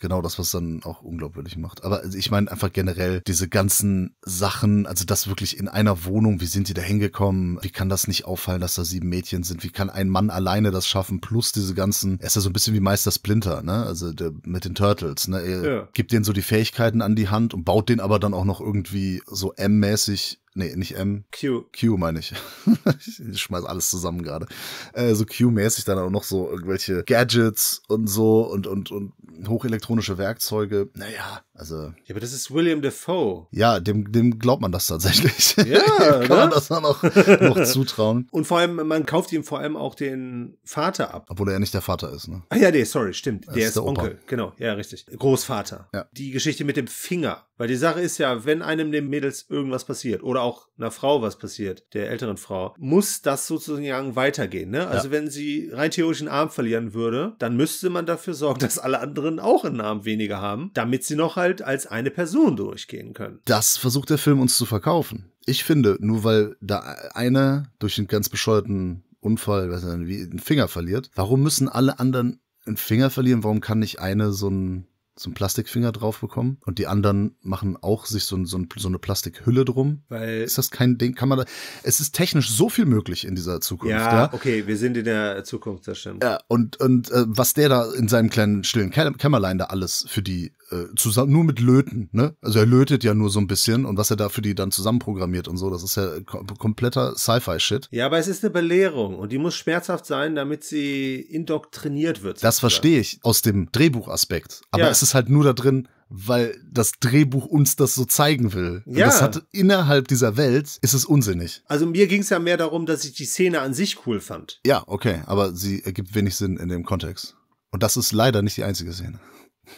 genau das, was dann auch unglaubwürdig macht. Aber also, ich meine einfach generell diese ganzen Sachen, also das wirklich in einer Wohnung, wie sind die da hingekommen? Wie kann das nicht auffallen, dass da sieben Mädchen sind? Wie kann ein Mann alleine das schaffen? Plus diese ganzen, er ist ja so ein bisschen wie Meister Splinter, ne? Also der, mit den Turtles, ne? Er ja. gibt denen so die Fähigkeiten an die Hand und baut den aber dann auch noch irgendwie so M-mäßig Nee, nicht M. Q. Q meine ich. ich schmeiß alles zusammen gerade. Äh, so Q-mäßig dann auch noch so irgendwelche Gadgets und so und, und, und hochelektronische Werkzeuge. Naja, also. Ja, aber das ist William Defoe. Ja, dem, dem glaubt man das tatsächlich. Ja, Kann ne? man das dann auch noch zutrauen. Und vor allem, man kauft ihm vor allem auch den Vater ab. Obwohl er nicht der Vater ist, ne? Ah ja, nee, sorry, stimmt. Das der ist, der Onkel. Opa. Genau, ja, richtig. Großvater. Ja. Die Geschichte mit dem Finger. Weil die Sache ist ja, wenn einem den Mädels irgendwas passiert oder auch einer Frau was passiert, der älteren Frau, muss das sozusagen weitergehen, ne? Also ja. wenn sie rein theoretisch einen Arm verlieren würde, dann müsste man dafür sorgen, dass alle anderen auch einen Arm weniger haben, damit sie noch halt halt als eine Person durchgehen können. Das versucht der Film uns zu verkaufen. Ich finde, nur weil da einer durch einen ganz bescheuerten Unfall, weiß nicht, wie einen Finger verliert, warum müssen alle anderen einen Finger verlieren? Warum kann nicht eine so einen, so einen Plastikfinger drauf bekommen und die anderen machen auch sich so, ein, so, eine Plastikhülle drum. Weil ist das kein Ding? Kann man da, es ist technisch so viel möglich in dieser Zukunft. Ja, ja? okay, wir sind in der Zukunft, das stimmt. Ja, und, und äh, was der da in seinem kleinen stillen Kämmerlein da alles für die äh, zusammen, nur mit Löten, ne? Also er lötet ja nur so ein bisschen und was er da für die dann zusammenprogrammiert und so, das ist ja kom kompletter Sci-Fi-Shit. Ja, aber es ist eine Belehrung und die muss schmerzhaft sein, damit sie indoktriniert wird. Das verstehe ich aus dem Drehbuchaspekt. Aber ja. es ist halt nur da drin, weil das Drehbuch uns das so zeigen will. Ja. Und das hat innerhalb dieser Welt ist es unsinnig. Also mir ging es ja mehr darum, dass ich die Szene an sich cool fand. Ja, okay, aber sie ergibt wenig Sinn in dem Kontext. Und das ist leider nicht die einzige Szene.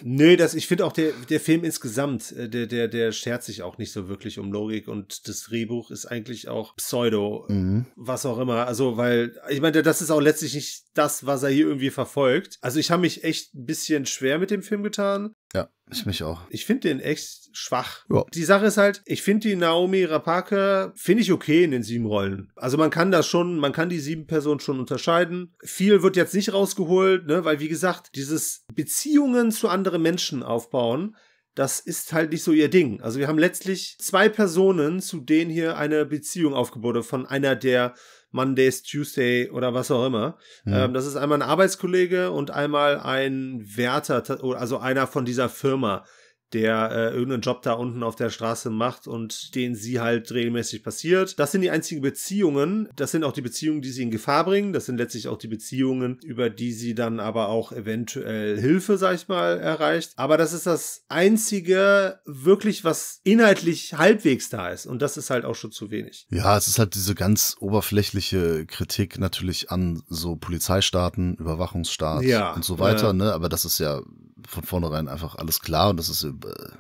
Nö, das, ich finde auch der, der Film insgesamt, äh, der, der, der schert sich auch nicht so wirklich um Logik und das Drehbuch ist eigentlich auch Pseudo, mhm. was auch immer. Also, weil, ich meine, das ist auch letztlich nicht das, was er hier irgendwie verfolgt. Also, ich habe mich echt ein bisschen schwer mit dem Film getan. Ja, ich mich auch. Ich finde den echt schwach. Ja. Die Sache ist halt, ich finde die Naomi Rapake, finde ich okay in den sieben Rollen. Also man kann das schon, man kann die sieben Personen schon unterscheiden. Viel wird jetzt nicht rausgeholt, ne, weil wie gesagt, dieses Beziehungen zu anderen Menschen aufbauen, das ist halt nicht so ihr Ding. Also wir haben letztlich zwei Personen, zu denen hier eine Beziehung aufgebaut wurde, von einer der Mondays, Tuesday oder was auch immer. Mhm. Ähm, das ist einmal ein Arbeitskollege und einmal ein Wärter, also einer von dieser Firma, der äh, irgendeinen Job da unten auf der Straße macht und den sie halt regelmäßig passiert. Das sind die einzigen Beziehungen. Das sind auch die Beziehungen, die sie in Gefahr bringen. Das sind letztlich auch die Beziehungen, über die sie dann aber auch eventuell Hilfe, sag ich mal, erreicht. Aber das ist das einzige wirklich, was inhaltlich halbwegs da ist. Und das ist halt auch schon zu wenig. Ja, es ist halt diese ganz oberflächliche Kritik natürlich an so Polizeistaaten, Überwachungsstaat ja, und so weiter. Äh, ne? Aber das ist ja von vornherein einfach alles klar und das ist äh,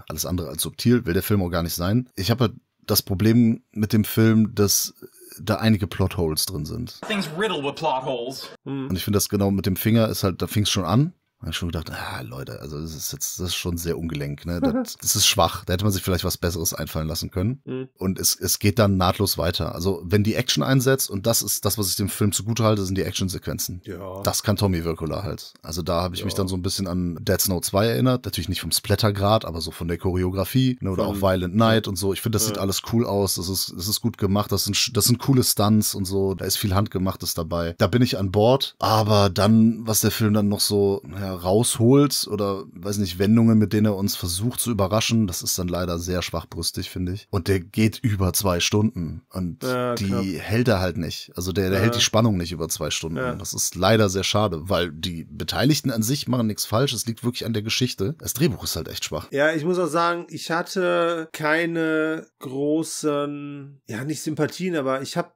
alles andere als subtil, will der Film auch gar nicht sein. Ich habe halt das Problem mit dem Film, dass da einige Plotholes drin sind. Hm. Und ich finde das genau mit dem Finger ist halt, da fing es schon an. Da habe ich schon gedacht, ah, Leute, also das ist jetzt das ist schon sehr ungelenk, ne? Das, das ist schwach. Da hätte man sich vielleicht was Besseres einfallen lassen können. Mhm. Und es, es geht dann nahtlos weiter. Also, wenn die Action einsetzt, und das ist das, was ich dem Film zugute halte, sind die Actionsequenzen. Ja. Das kann Tommy Wirkula halt. Also da habe ich ja. mich dann so ein bisschen an Dead Snow 2 erinnert. Natürlich nicht vom Splattergrad, aber so von der Choreografie, ne? Oder mhm. auch Violent Night und so. Ich finde, das ja. sieht alles cool aus. Das ist, das ist gut gemacht. Das sind, das sind coole Stunts und so. Da ist viel Handgemachtes dabei. Da bin ich an Bord. Aber dann, was der Film dann noch so, ja, rausholt oder weiß nicht, Wendungen, mit denen er uns versucht zu überraschen, das ist dann leider sehr schwachbrüstig, finde ich. Und der geht über zwei Stunden und ja, die knapp. hält er halt nicht. Also der, der ja. hält die Spannung nicht über zwei Stunden. Ja. Das ist leider sehr schade, weil die Beteiligten an sich machen nichts falsch. Es liegt wirklich an der Geschichte. Das Drehbuch ist halt echt schwach. Ja, ich muss auch sagen, ich hatte keine großen, ja, nicht Sympathien, aber ich habe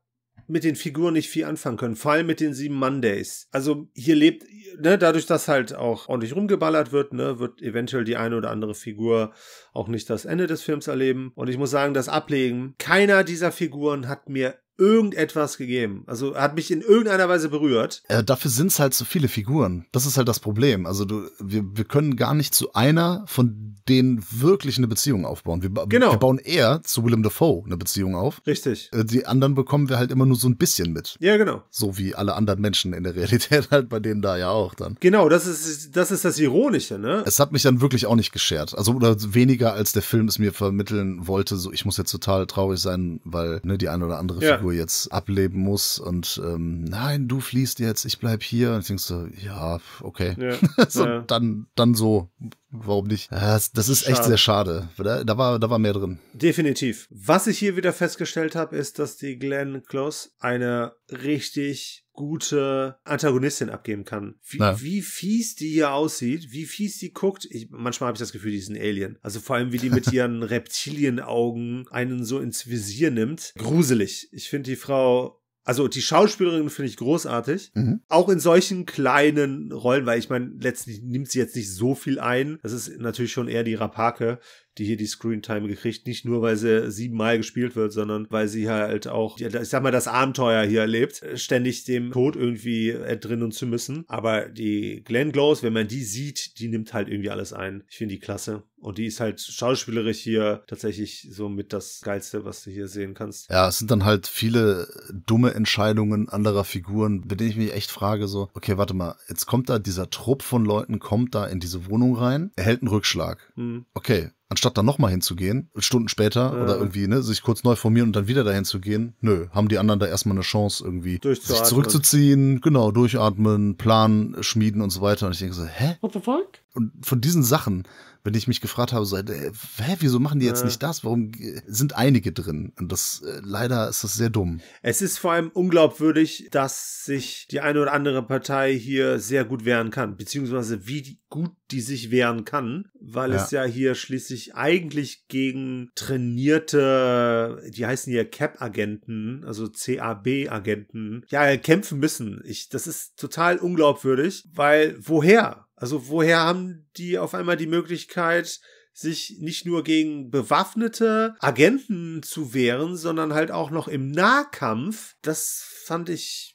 mit den Figuren nicht viel anfangen können. Vor allem mit den sieben Mondays. Also hier lebt, ne, dadurch, dass halt auch ordentlich rumgeballert wird, ne, wird eventuell die eine oder andere Figur auch nicht das Ende des Films erleben. Und ich muss sagen, das Ablegen keiner dieser Figuren hat mir irgendetwas gegeben. Also hat mich in irgendeiner Weise berührt. Äh, dafür sind es halt so viele Figuren. Das ist halt das Problem. Also du, wir, wir können gar nicht zu einer von denen wirklich eine Beziehung aufbauen. Wir, genau. wir bauen eher zu Willem Dafoe eine Beziehung auf. Richtig. Äh, die anderen bekommen wir halt immer nur so ein bisschen mit. Ja, genau. So wie alle anderen Menschen in der Realität halt bei denen da ja auch dann. Genau, das ist das, ist das Ironische, ne? Es hat mich dann wirklich auch nicht geschert. Also oder weniger als der Film es mir vermitteln wollte. So, ich muss jetzt total traurig sein, weil ne, die eine oder andere ja. Figur Figur jetzt ableben muss und ähm, nein, du fließt jetzt, ich bleib hier. Und ich denke so, ja, okay. Ja, so, ja. Dann, dann so warum nicht? Das, das ist schade. echt sehr schade. Da war, da war mehr drin. Definitiv. Was ich hier wieder festgestellt habe, ist, dass die Glenn Close eine richtig gute Antagonistin abgeben kann. Wie, ja. wie fies die hier aussieht, wie fies die guckt. Ich, manchmal habe ich das Gefühl, die ist ein Alien. Also vor allem, wie die mit ihren Reptilienaugen einen so ins Visier nimmt. Gruselig. Ich finde die Frau also die Schauspielerin finde ich großartig. Mhm. Auch in solchen kleinen Rollen, weil ich meine, letztlich nimmt sie jetzt nicht so viel ein. Das ist natürlich schon eher die Rapake, die hier die Screentime gekriegt. Nicht nur, weil sie siebenmal gespielt wird, sondern weil sie halt auch, ich sag mal, das Abenteuer hier erlebt, ständig dem Tod irgendwie äh, entrinnen zu müssen. Aber die Glenn Glows, wenn man die sieht, die nimmt halt irgendwie alles ein. Ich finde die klasse. Und die ist halt schauspielerisch hier tatsächlich so mit das Geilste, was du hier sehen kannst. Ja, es sind dann halt viele dumme Entscheidungen anderer Figuren, bei denen ich mich echt frage so, okay, warte mal, jetzt kommt da dieser Trupp von Leuten, kommt da in diese Wohnung rein, erhält einen Rückschlag. Mhm. Okay, anstatt dann nochmal hinzugehen, Stunden später ja. oder irgendwie, ne, sich kurz neu formieren und dann wieder dahin zu gehen, nö, haben die anderen da erstmal eine Chance, irgendwie sich zurückzuziehen, genau, durchatmen, Plan schmieden und so weiter. Und ich denke so, hä? What the fuck? Und von diesen Sachen, wenn ich mich gefragt habe, so, äh, hä, wieso machen die jetzt ja. nicht das? Warum sind einige drin? Und das äh, leider ist das sehr dumm. Es ist vor allem unglaubwürdig, dass sich die eine oder andere Partei hier sehr gut wehren kann, beziehungsweise wie die, gut die sich wehren kann, weil ja. es ja hier schließlich eigentlich gegen trainierte, die heißen hier CAP-Agenten, also CAB-Agenten, ja, kämpfen müssen. Ich, das ist total unglaubwürdig, weil woher? Also woher haben die auf einmal die Möglichkeit, sich nicht nur gegen bewaffnete Agenten zu wehren, sondern halt auch noch im Nahkampf? Das fand ich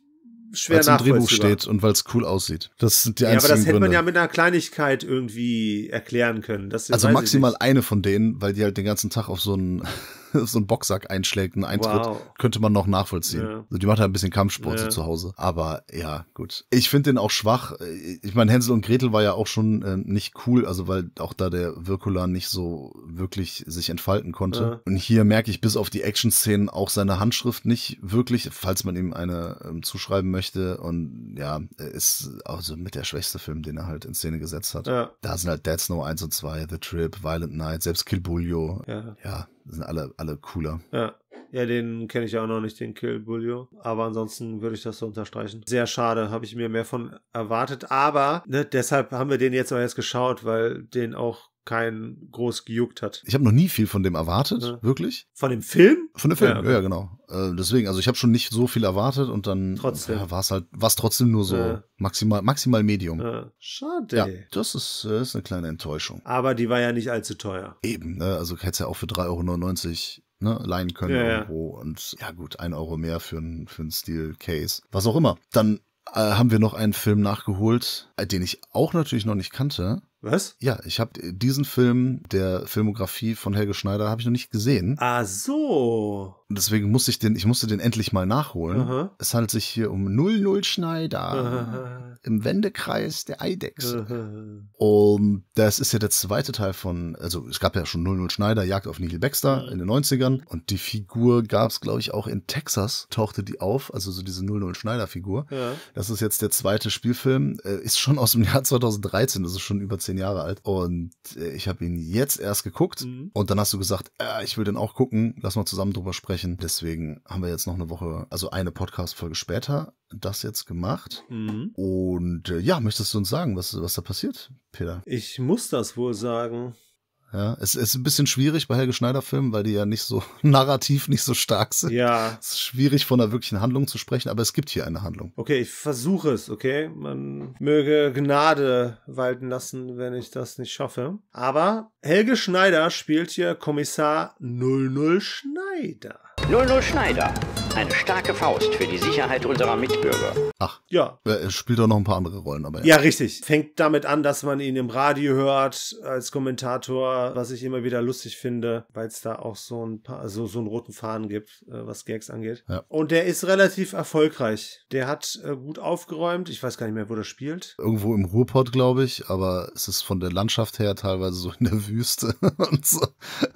schwer weil's nachvollziehbar. Weil es im Drehbuch steht und weil es cool aussieht. Das sind die einzigen Ja, aber das hätte Gründe. man ja mit einer Kleinigkeit irgendwie erklären können. also maximal eine von denen, weil die halt den ganzen Tag auf so einen so ein Boxsack einschlägt, einen Eintritt, wow. könnte man noch nachvollziehen. Ja. Also die macht halt ein bisschen Kampfsport ja. so zu Hause. Aber ja, gut. Ich finde den auch schwach. Ich meine, Hänsel und Gretel war ja auch schon äh, nicht cool, also weil auch da der Wirkula nicht so wirklich sich entfalten konnte. Ja. Und hier merke ich bis auf die Action-Szenen auch seine Handschrift nicht wirklich, falls man ihm eine ähm, zuschreiben möchte. Und ja, ist auch so mit der schwächste Film, den er halt in Szene gesetzt hat. Da sind halt Dead Snow 1 und 2, The Trip, Violent Night, selbst Kill Bulio. ja sind alle, alle cooler. Ja. Ja, den kenne ich ja auch noch nicht, den Kill Bulio. Aber ansonsten würde ich das so unterstreichen. Sehr schade, habe ich mir mehr von erwartet. Aber ne, deshalb haben wir den jetzt auch erst geschaut, weil den auch keinen groß gejuckt hat. Ich habe noch nie viel von dem erwartet, ja. wirklich. Von dem Film? Von dem Film, ja, ja genau. Äh, deswegen, also ich habe schon nicht so viel erwartet und dann ja, war es halt, war es trotzdem nur so ja. maximal, maximal Medium. Schade. Ja, das ist, äh, ist eine kleine Enttäuschung. Aber die war ja nicht allzu teuer. Eben, ne? also hätte ja auch für 3,99 Euro ne, leihen können irgendwo. Und ja gut, ein Euro mehr für einen für Steel Case. Was auch immer. Dann äh, haben wir noch einen Film nachgeholt, äh, den ich auch natürlich noch nicht kannte. Was? Ja, ich habe diesen Film der Filmografie von Helge Schneider habe ich noch nicht gesehen. Ah so. Deswegen musste ich den, ich musste den endlich mal nachholen. Aha. Es handelt sich hier um 00 Schneider Aha. im Wendekreis der Eidechse. Aha. Und das ist ja der zweite Teil von, also es gab ja schon 00 Schneider, Jagd auf Nihil Baxter mhm. in den 90ern. Und die Figur gab es, glaube ich, auch in Texas, tauchte die auf, also so diese 00 Schneider Figur. Ja. Das ist jetzt der zweite Spielfilm, äh, ist schon aus dem Jahr 2013, das ist schon über 10 18 Jahre alt. Und äh, ich habe ihn jetzt erst geguckt. Mhm. Und dann hast du gesagt, äh, ich will den auch gucken. Lass mal zusammen drüber sprechen. Deswegen haben wir jetzt noch eine Woche, also eine Podcast-Folge später, das jetzt gemacht. Mhm. Und äh, ja, möchtest du uns sagen, was, was da passiert, Peter? Ich muss das wohl sagen. Ja, es ist ein bisschen schwierig bei Helge Schneider-Filmen, weil die ja nicht so narrativ nicht so stark sind. Ja. Es ist schwierig, von einer wirklichen Handlung zu sprechen, aber es gibt hier eine Handlung. Okay, ich versuche es, okay? Man möge Gnade walten lassen, wenn ich das nicht schaffe. Aber Helge Schneider spielt hier Kommissar 00 Schneider. 00 Schneider. Eine starke Faust für die Sicherheit unserer Mitbürger. Ach, ja. Er spielt auch noch ein paar andere Rollen, aber ja. ja. richtig. Fängt damit an, dass man ihn im Radio hört, als Kommentator, was ich immer wieder lustig finde, weil es da auch so ein paar, also so einen roten Faden gibt, äh, was Gags angeht. Ja. Und der ist relativ erfolgreich. Der hat äh, gut aufgeräumt. Ich weiß gar nicht mehr, wo der spielt. Irgendwo im Ruhrpott, glaube ich, aber es ist von der Landschaft her teilweise so in der Wüste und so.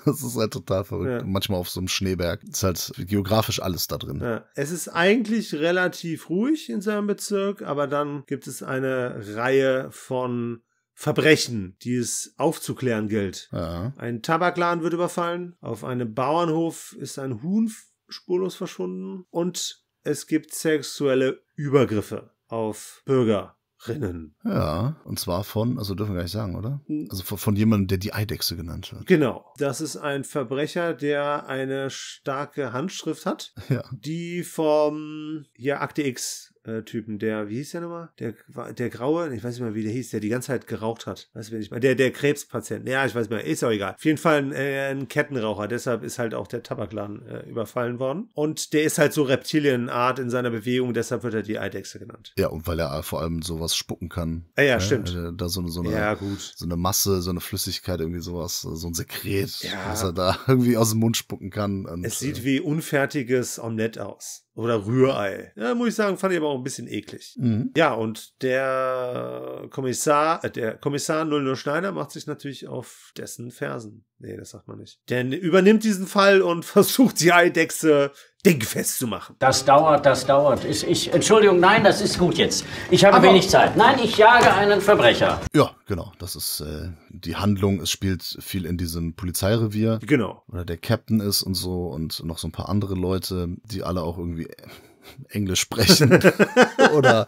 Das ist halt total verrückt. Ja. Manchmal auf so einem Schneeberg. ist halt geografisch alles da drin. Ja. Es ist eigentlich relativ ruhig in seinem Bezirk, aber dann gibt es eine Reihe von Verbrechen, die es aufzuklären gilt. Ja. Ein Tabakladen wird überfallen, auf einem Bauernhof ist ein Huhn spurlos verschwunden und es gibt sexuelle Übergriffe auf Bürger. Rinnen. Ja, und zwar von, also dürfen wir gar nicht sagen, oder? Hm. Also von, von jemandem, der die Eidechse genannt wird. Genau. Das ist ein Verbrecher, der eine starke Handschrift hat, ja. die vom ja, Akte X äh, Typen, der, wie hieß der nochmal? Der, der Graue, ich weiß nicht mal, wie der hieß, der die ganze Zeit geraucht hat. Weiß ich nicht mal. Der, der Krebspatient. Ja, ich weiß nicht mehr, ist auch egal. Auf jeden Fall ein, äh, ein Kettenraucher, deshalb ist halt auch der Tabakladen äh, überfallen worden. Und der ist halt so Reptilienart in seiner Bewegung, deshalb wird er die Eidechse genannt. Ja, und weil er vor allem sowas spucken kann. Ah, ja, ne? stimmt. Also da so eine, so eine, ja, so eine Masse, so eine Flüssigkeit, irgendwie sowas, so ein Sekret, ja. was er da irgendwie aus dem Mund spucken kann. Und, es sieht äh, wie unfertiges Omelett aus. Oder Rührei. Ja, muss ich sagen, fand ich aber auch ein bisschen eklig. Mhm. Ja, und der Kommissar, äh, der Kommissar 00 Schneider macht sich natürlich auf dessen Fersen. Nee, das sagt man nicht. Denn übernimmt diesen Fall und versucht die Eidechse dingfest zu machen. Das dauert, das dauert. Ich, ich, Entschuldigung, nein, das ist gut jetzt. Ich habe Aber wenig Zeit. Nein, ich jage einen Verbrecher. Ja, genau. Das ist äh, die Handlung. Es spielt viel in diesem Polizeirevier. Genau. Oder der Captain ist und so und noch so ein paar andere Leute, die alle auch irgendwie Englisch sprechen oder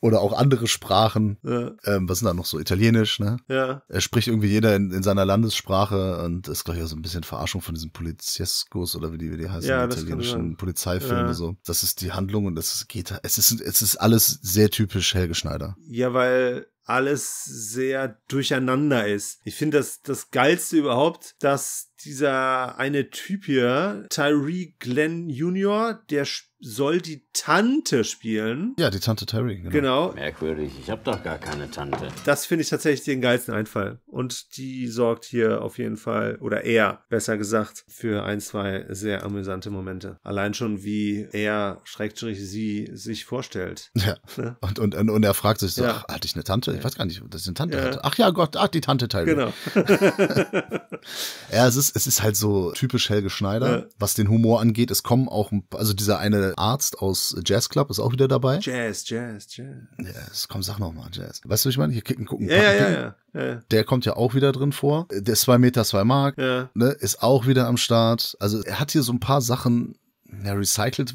oder auch andere Sprachen. Ja. Ähm, was sind da noch so? Italienisch, ne? Ja. Er spricht irgendwie jeder in, in seiner Landessprache und ist, glaube ich, auch so ein bisschen Verarschung von diesen Poliziescos oder wie die, wie die heißen, ja, italienischen Polizeifilme. Ja. So. Das ist die Handlung und das geht. Es ist, es ist alles sehr typisch Helge Schneider. Ja, weil alles sehr durcheinander ist. Ich finde das das geilste überhaupt, dass dieser eine Typ hier, Tyree Glenn Jr., der spielt soll die Tante spielen. Ja, die Tante Terry, genau. genau. Merkwürdig, ich habe doch gar keine Tante. Das finde ich tatsächlich den geilsten Einfall. Und die sorgt hier auf jeden Fall, oder er, besser gesagt, für ein, zwei sehr amüsante Momente. Allein schon, wie er, Schrägstrich, sie sich vorstellt. Ja. ja. Ne? Und, und, und, er fragt sich so, ja. hatte ich eine Tante? Ich weiß gar nicht, dass ich eine Tante ja. hatte. Ach ja, Gott, ach, die Tante Terry. Genau. ja, es ist, es ist halt so typisch Helge Schneider, was den Humor angeht. Es kommen auch, also dieser eine Arzt aus Jazz Club ist auch wieder dabei. Jazz, Jazz, Jazz. Yes, komm, sag nochmal, Jazz. Weißt du, was ich meine? Hier kicken, gucken, ja, ja, ja, ja, Der kommt ja auch wieder drin vor. Der ist zwei Meter, zwei Mark. Ja. Ne, ist auch wieder am Start. Also er hat hier so ein paar Sachen ja, recycelt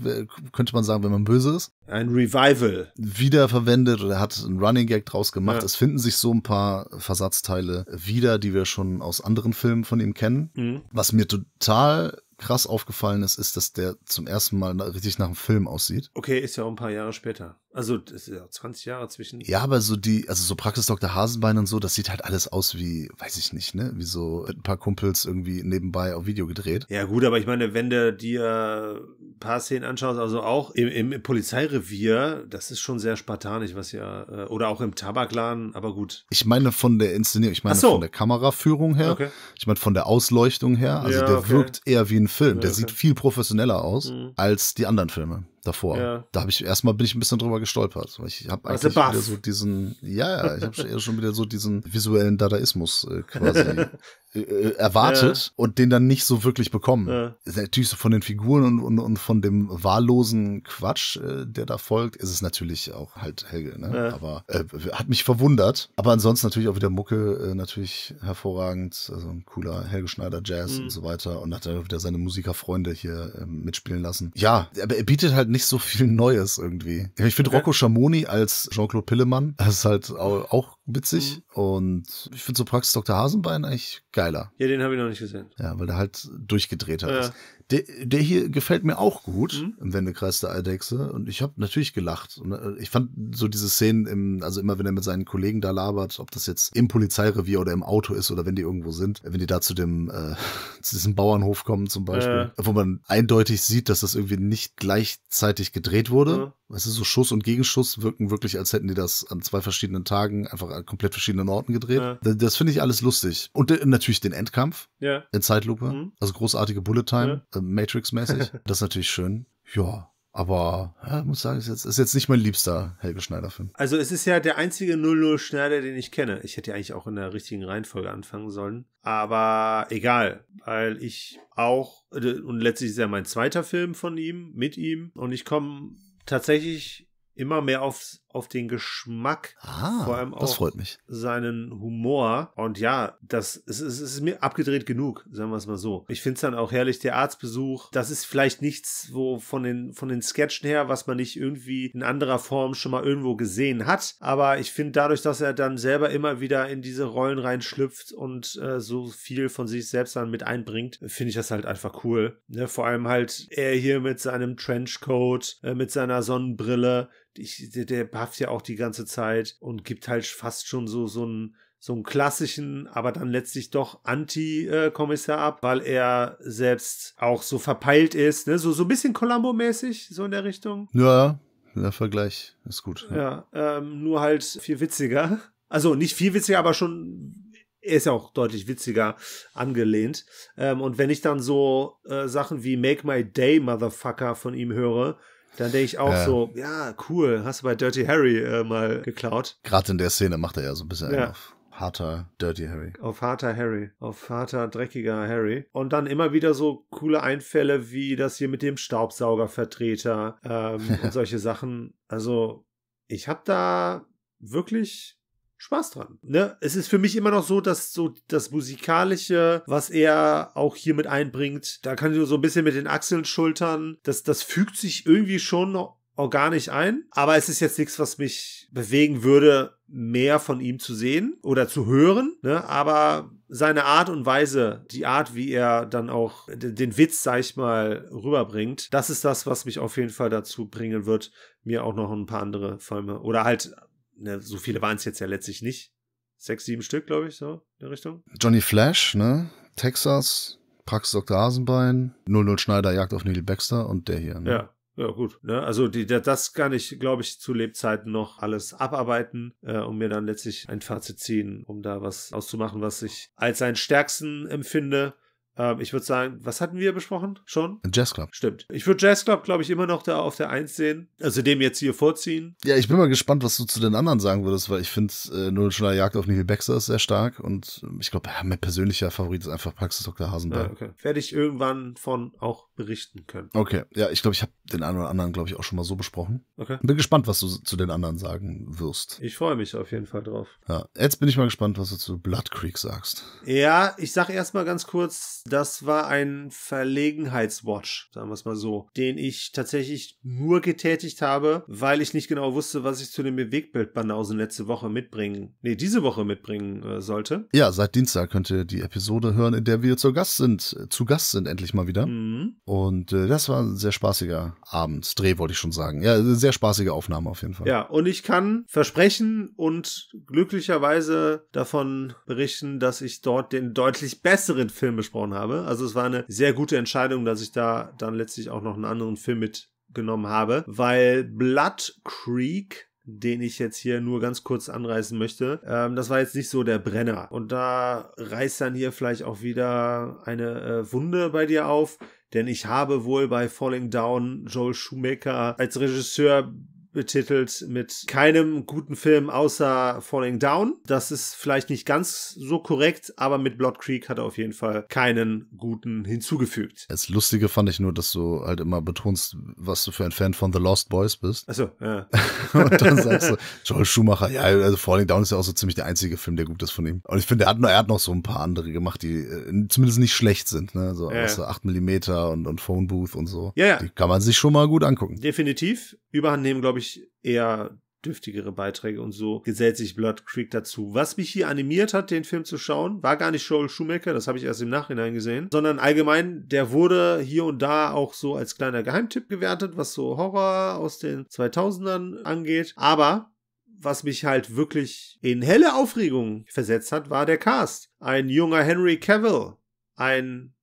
könnte man sagen, wenn man böse ist. Ein Revival. Wiederverwendet oder hat einen Running Gag draus gemacht. Ja. Es finden sich so ein paar Versatzteile wieder, die wir schon aus anderen Filmen von ihm kennen. Mhm. Was mir total krass aufgefallen ist, ist, dass der zum ersten Mal richtig nach einem Film aussieht. Okay, ist ja auch ein paar Jahre später. Also das ist ja 20 Jahre zwischen. Ja, aber so die, also so Praxis Dr. Hasenbein und so, das sieht halt alles aus wie, weiß ich nicht, ne? Wie so ein paar Kumpels irgendwie nebenbei auf Video gedreht. Ja, gut, aber ich meine, wenn du dir ein paar Szenen anschaust, also auch im, im Polizeirevier, das ist schon sehr spartanisch, was ja, äh, oder auch im Tabakladen, aber gut. Ich meine von der Inszenierung, ich meine so. von der Kameraführung her, okay. ich meine von der Ausleuchtung her, also ja, der okay. wirkt eher wie ein Film. Ja, der okay. sieht viel professioneller aus mhm. als die anderen Filme davor. Ja. Da habe ich erstmal bin ich ein bisschen drüber gestolpert. Ich habe also eigentlich wieder so diesen, ja, ja ich habe schon, schon wieder so diesen visuellen Dadaismus äh, quasi äh, äh, erwartet ja. und den dann nicht so wirklich bekommen. Ja. Natürlich so von den Figuren und, und, und von dem wahllosen Quatsch, äh, der da folgt, ist es natürlich auch halt Helge, ne? Aber äh, hat mich verwundert. Aber ansonsten natürlich auch wieder Mucke, äh, natürlich hervorragend, also ein cooler Helge Schneider Jazz mhm. und so weiter und hat dann wieder seine Musikerfreunde hier ähm, mitspielen lassen. Ja, aber er bietet halt nicht so viel Neues irgendwie. Ich finde okay. Rocco Schamoni als Jean-Claude Pillemann, das ist halt auch witzig. Mhm. Und ich finde so Praxis Dr. Hasenbein eigentlich geiler. Ja, den habe ich noch nicht gesehen. Ja, weil der halt durchgedreht hat. Ja. Der, der hier gefällt mir auch gut mhm. im Wendekreis der Eidechse und ich habe natürlich gelacht. Und äh, ich fand so diese Szenen, im, also immer wenn er mit seinen Kollegen da labert, ob das jetzt im Polizeirevier oder im Auto ist oder wenn die irgendwo sind, wenn die da zu dem äh, zu diesem Bauernhof kommen zum Beispiel, äh. wo man eindeutig sieht, dass das irgendwie nicht gleichzeitig gedreht wurde. Mhm. Weißt du, so Schuss und Gegenschuss wirken wirklich, als hätten die das an zwei verschiedenen Tagen einfach an komplett verschiedenen Orten gedreht. Ja. Das, das finde ich alles lustig. Und äh, natürlich den Endkampf ja. in Zeitlupe. Mhm. Also großartige Bullet Time. Ja. Ähm, Matrix-mäßig. Das ist natürlich schön. Ja, aber ja, muss sagen, ist jetzt, ist jetzt nicht mein liebster Helge Schneider-Film. Also es ist ja der einzige 00 Schneider, den ich kenne. Ich hätte ja eigentlich auch in der richtigen Reihenfolge anfangen sollen. Aber egal, weil ich auch, äh, und letztlich ist ja mein zweiter Film von ihm, mit ihm. Und ich komme tatsächlich immer mehr aufs, auf den Geschmack, ah, vor allem auch seinen Humor. Und ja, das ist, ist, ist mir abgedreht genug, sagen wir es mal so. Ich finde es dann auch herrlich, der Arztbesuch. Das ist vielleicht nichts, wo von den, von den Sketchen her, was man nicht irgendwie in anderer Form schon mal irgendwo gesehen hat. Aber ich finde dadurch, dass er dann selber immer wieder in diese Rollen reinschlüpft und äh, so viel von sich selbst dann mit einbringt, finde ich das halt einfach cool. Ne? Vor allem halt er hier mit seinem Trenchcoat, äh, mit seiner Sonnenbrille, ich, der, der bufft ja auch die ganze Zeit und gibt halt fast schon so, so einen, so einen klassischen, aber dann letztlich doch Anti-Kommissar ab, weil er selbst auch so verpeilt ist, ne? So, so ein bisschen Columbo-mäßig, so in der Richtung. Ja, der Vergleich ist gut. Ja, ja ähm, nur halt viel witziger. Also nicht viel witziger, aber schon er ist ja auch deutlich witziger angelehnt. Ähm, und wenn ich dann so äh, Sachen wie Make My Day, Motherfucker von ihm höre, dann denke ich auch äh, so, ja, cool, hast du bei Dirty Harry äh, mal geklaut. Gerade in der Szene macht er ja so ein bisschen ja. auf harter Dirty Harry. Auf harter Harry. Auf harter, dreckiger Harry. Und dann immer wieder so coole Einfälle wie das hier mit dem Staubsaugervertreter ähm, und solche Sachen. Also ich habe da wirklich Spaß dran. Ne? Es ist für mich immer noch so, dass so das Musikalische, was er auch hier mit einbringt, da kann ich so ein bisschen mit den Achseln schultern, das, das fügt sich irgendwie schon organisch ein. Aber es ist jetzt nichts, was mich bewegen würde, mehr von ihm zu sehen oder zu hören. Ne? Aber seine Art und Weise, die Art, wie er dann auch den Witz, sag ich mal, rüberbringt, das ist das, was mich auf jeden Fall dazu bringen wird, mir auch noch ein paar andere Filme oder halt ne, so viele waren es jetzt ja letztlich nicht. Sechs, sieben Stück, glaube ich, so in der Richtung. Johnny Flash, ne? Texas, Praxis Dr. Hasenbein, 00 Schneider, Jagd auf Neil Baxter und der hier. Ne? Ja. Ja, gut. Ne? Also die, das kann ich, glaube ich, zu Lebzeiten noch alles abarbeiten äh, und mir dann letztlich ein Fazit ziehen, um da was auszumachen, was ich als seinen stärksten empfinde. Ähm, ich würde sagen, was hatten wir besprochen schon? Jazz Club. Stimmt. Ich würde Jazz Club, glaube ich, immer noch da auf der 1 sehen. Also dem jetzt hier vorziehen. Ja, ich bin mal gespannt, was du zu den anderen sagen würdest, weil ich finde, äh, Null Schneller Jagd auf Neville Baxter ist sehr stark und äh, ich glaube, mein persönlicher Favorit ist einfach Praxis Dr. Hasenberg. Ja, ah, okay. Werde ich irgendwann von auch berichten können. Okay, ja, ich glaube, ich habe den einen oder anderen, glaube ich, auch schon mal so besprochen. Okay. Bin gespannt, was du zu den anderen sagen wirst. Ich freue mich auf jeden Fall drauf. Ja, jetzt bin ich mal gespannt, was du zu Blood Creek sagst. Ja, ich sage erstmal ganz kurz, das war ein Verlegenheitswatch, sagen wir es mal so, den ich tatsächlich nur getätigt habe, weil ich nicht genau wusste, was ich zu dem Bewegtbildbanausen letzte Woche mitbringen, nee, diese Woche mitbringen äh, sollte. Ja, seit Dienstag könnt ihr die Episode hören, in der wir zu Gast sind, äh, zu Gast sind endlich mal wieder. Mhm. Und äh, das war ein sehr spaßiger Abend, Dreh wollte ich schon sagen. Ja, sehr spaßige Aufnahme auf jeden Fall. Ja, und ich kann versprechen und glücklicherweise davon berichten, dass ich dort den deutlich besseren Film besprochen habe genommen habe. Also es war eine sehr gute Entscheidung, dass ich da dann letztlich auch noch einen anderen Film mitgenommen habe, weil Blood Creek den ich jetzt hier nur ganz kurz anreißen möchte. Ähm, das war jetzt nicht so der Brenner. Und da reißt dann hier vielleicht auch wieder eine äh, Wunde bei dir auf, denn ich habe wohl bei Falling Down Joel Schumacher als Regisseur betitelt mit keinem guten Film außer Falling Down. Das ist vielleicht nicht ganz so korrekt, aber mit Blood Creek hat er auf jeden Fall keinen guten hinzugefügt. Das Lustige fand ich nur, dass du halt immer betonst, was du für ein Fan von The Lost Boys bist. Achso, ja. Und dann sagst du, Joel Schumacher, ja, also Falling Down ist ja auch so ziemlich der einzige Film, der gut ist von ihm. Und ich finde, er hat noch, er hat noch so ein paar andere gemacht, die äh, zumindest nicht schlecht sind, ne? So ja. außer 8mm und, und Phone Booth und so. Ja, ja. Die kann man sich schon mal gut angucken. Definitiv. Überhand nehmen, glaube ich, ich, eher dürftigere Beiträge und so gesellt sich Blood Creek dazu. Was mich hier animiert hat, den Film zu schauen, war gar nicht Joel Schumacher, das habe ich erst im Nachhinein gesehen, sondern allgemein, der wurde hier und da auch so als kleiner Geheimtipp gewertet, was so Horror aus den 2000ern angeht. Aber was mich halt wirklich in helle Aufregung versetzt hat, war der Cast. Ein junger Henry Cavill, ein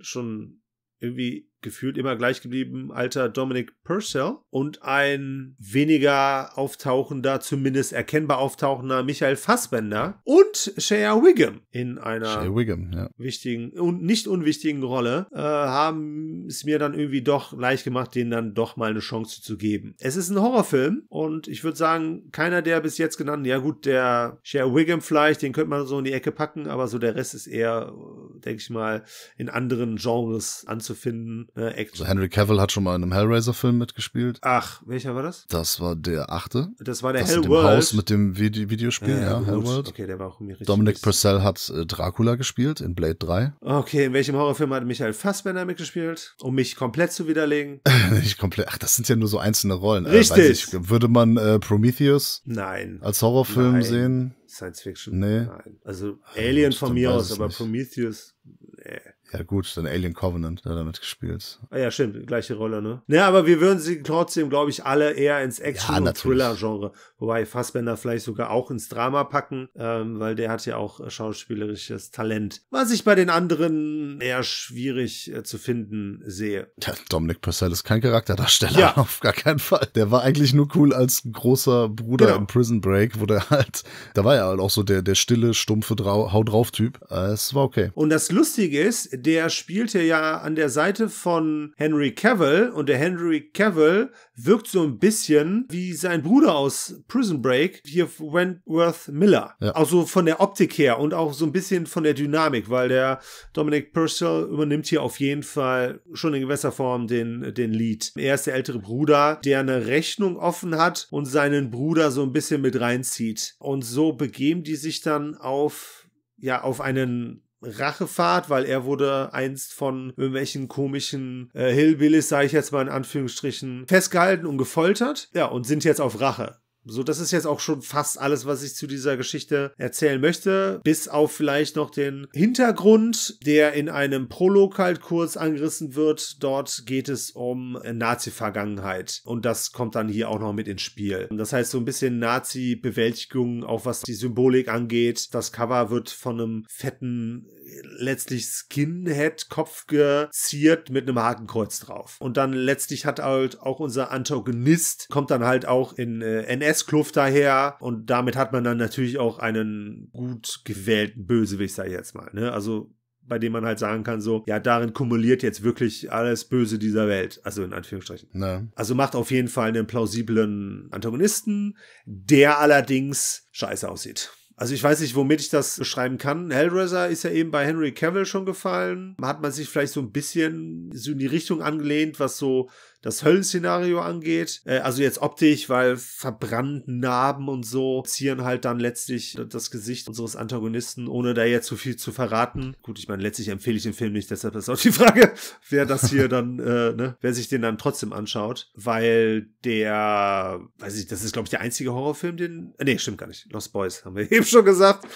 schon irgendwie gefühlt immer gleich geblieben alter Dominic Purcell und ein weniger auftauchender, zumindest erkennbar auftauchender Michael Fassbender und Shea Wiggum in einer Wiggum, ja. wichtigen und nicht unwichtigen Rolle äh, haben es mir dann irgendwie doch leicht gemacht, denen dann doch mal eine Chance zu geben. Es ist ein Horrorfilm und ich würde sagen, keiner der bis jetzt genannten, ja gut, der Shea Wiggum vielleicht, den könnte man so in die Ecke packen, aber so der Rest ist eher, äh, denke ich mal, in anderen Genres anzufinden äh, Action. Also Henry Cavill hat schon mal in einem Hellraiser-Film mitgespielt. Ach, welcher war das? Das war der achte. Das war der Hellworld. das Hellworld. Mit dem Haus mit dem Vide Videospiel, äh, ja, Hellworld. Okay, der war auch mir richtig. Dominic Purcell hat äh, Dracula gespielt in Blade 3. Okay, in welchem Horrorfilm hat Michael Fassbender mitgespielt? Um mich komplett zu widerlegen. Nicht komplett. Ach, das sind ja nur so einzelne Rollen. Äh, richtig. Ich, würde man äh, Prometheus Nein. als Horrorfilm Nein. sehen? Science Fiction? Nee. Nein. Also Alien oh, von mir aus, aber nicht. Prometheus, äh. Ja, gut, dann Alien Covenant hat damit gespielt. Ah ja, stimmt, gleiche Rolle, ne? Ja, aber wir würden sie trotzdem, glaube ich, alle eher ins Action- ja, und Thriller-Genre Wobei Fassbender vielleicht sogar auch ins Drama packen, ähm, weil der hat ja auch äh, schauspielerisches Talent. Was ich bei den anderen eher schwierig äh, zu finden sehe. Ja, Dominic Purcell ist kein Charakterdarsteller, ja. auf gar keinen Fall. Der war eigentlich nur cool als großer Bruder genau. im Prison Break, wo der halt, da war ja halt auch so der, der stille, stumpfe Drau Hau drauf-Typ. Äh, es war okay. Und das Lustige ist, der spielte ja an der Seite von Henry Cavill und der Henry Cavill wirkt so ein bisschen wie sein Bruder aus Prison Break hier Wentworth Miller. Ja. Also von der Optik her und auch so ein bisschen von der Dynamik, weil der Dominic Purcell übernimmt hier auf jeden Fall schon in gewisser Form den, den Lead. Er ist der ältere Bruder, der eine Rechnung offen hat und seinen Bruder so ein bisschen mit reinzieht. Und so begeben die sich dann auf, ja, auf einen Rachefahrt, weil er wurde einst von irgendwelchen komischen äh, Hillbillies, sage ich jetzt mal in Anführungsstrichen, festgehalten und gefoltert. Ja, und sind jetzt auf Rache. So, das ist jetzt auch schon fast alles, was ich zu dieser Geschichte erzählen möchte, bis auf vielleicht noch den Hintergrund, der in einem Prolog halt kurz angerissen wird. Dort geht es um Nazi-Vergangenheit und das kommt dann hier auch noch mit ins Spiel. Das heißt, so ein bisschen Nazi-Bewältigung, auch was die Symbolik angeht. Das Cover wird von einem fetten letztlich Skinhead-Kopf geziert mit einem Hakenkreuz drauf. Und dann letztlich hat halt auch unser Antagonist, kommt dann halt auch in äh, NS-Kluft daher und damit hat man dann natürlich auch einen gut gewählten Bösewicht, sag ich jetzt mal. Ne? Also bei dem man halt sagen kann, so, ja, darin kumuliert jetzt wirklich alles Böse dieser Welt. Also in Anführungsstrichen. Na. Also macht auf jeden Fall einen plausiblen Antagonisten, der allerdings scheiße aussieht. Also ich weiß nicht, womit ich das beschreiben kann. Hellraiser ist ja eben bei Henry Cavill schon gefallen. Hat man sich vielleicht so ein bisschen so in die Richtung angelehnt, was so das Höllenszenario angeht. Äh, also jetzt optisch, weil verbrannten Narben und so zieren halt dann letztlich das Gesicht unseres Antagonisten, ohne da jetzt zu viel zu verraten. Gut, ich meine, letztlich empfehle ich den Film nicht, deshalb ist auch die Frage, wer das hier dann, äh, ne, wer sich den dann trotzdem anschaut, weil der, weiß ich, das ist glaube ich der einzige Horrorfilm, den, äh, nee, stimmt gar nicht, Lost Boys haben wir eben schon gesagt.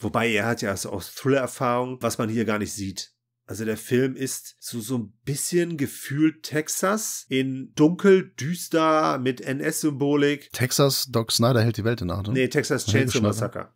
Wobei er hat ja auch Thriller-Erfahrung, was man hier gar nicht sieht. Also der Film ist so, so ein bisschen gefühlt Texas in dunkel, düster, mit NS-Symbolik. Texas, Doc Snyder hält die Welt in Acht. Nee, Texas Chainsaw Massacre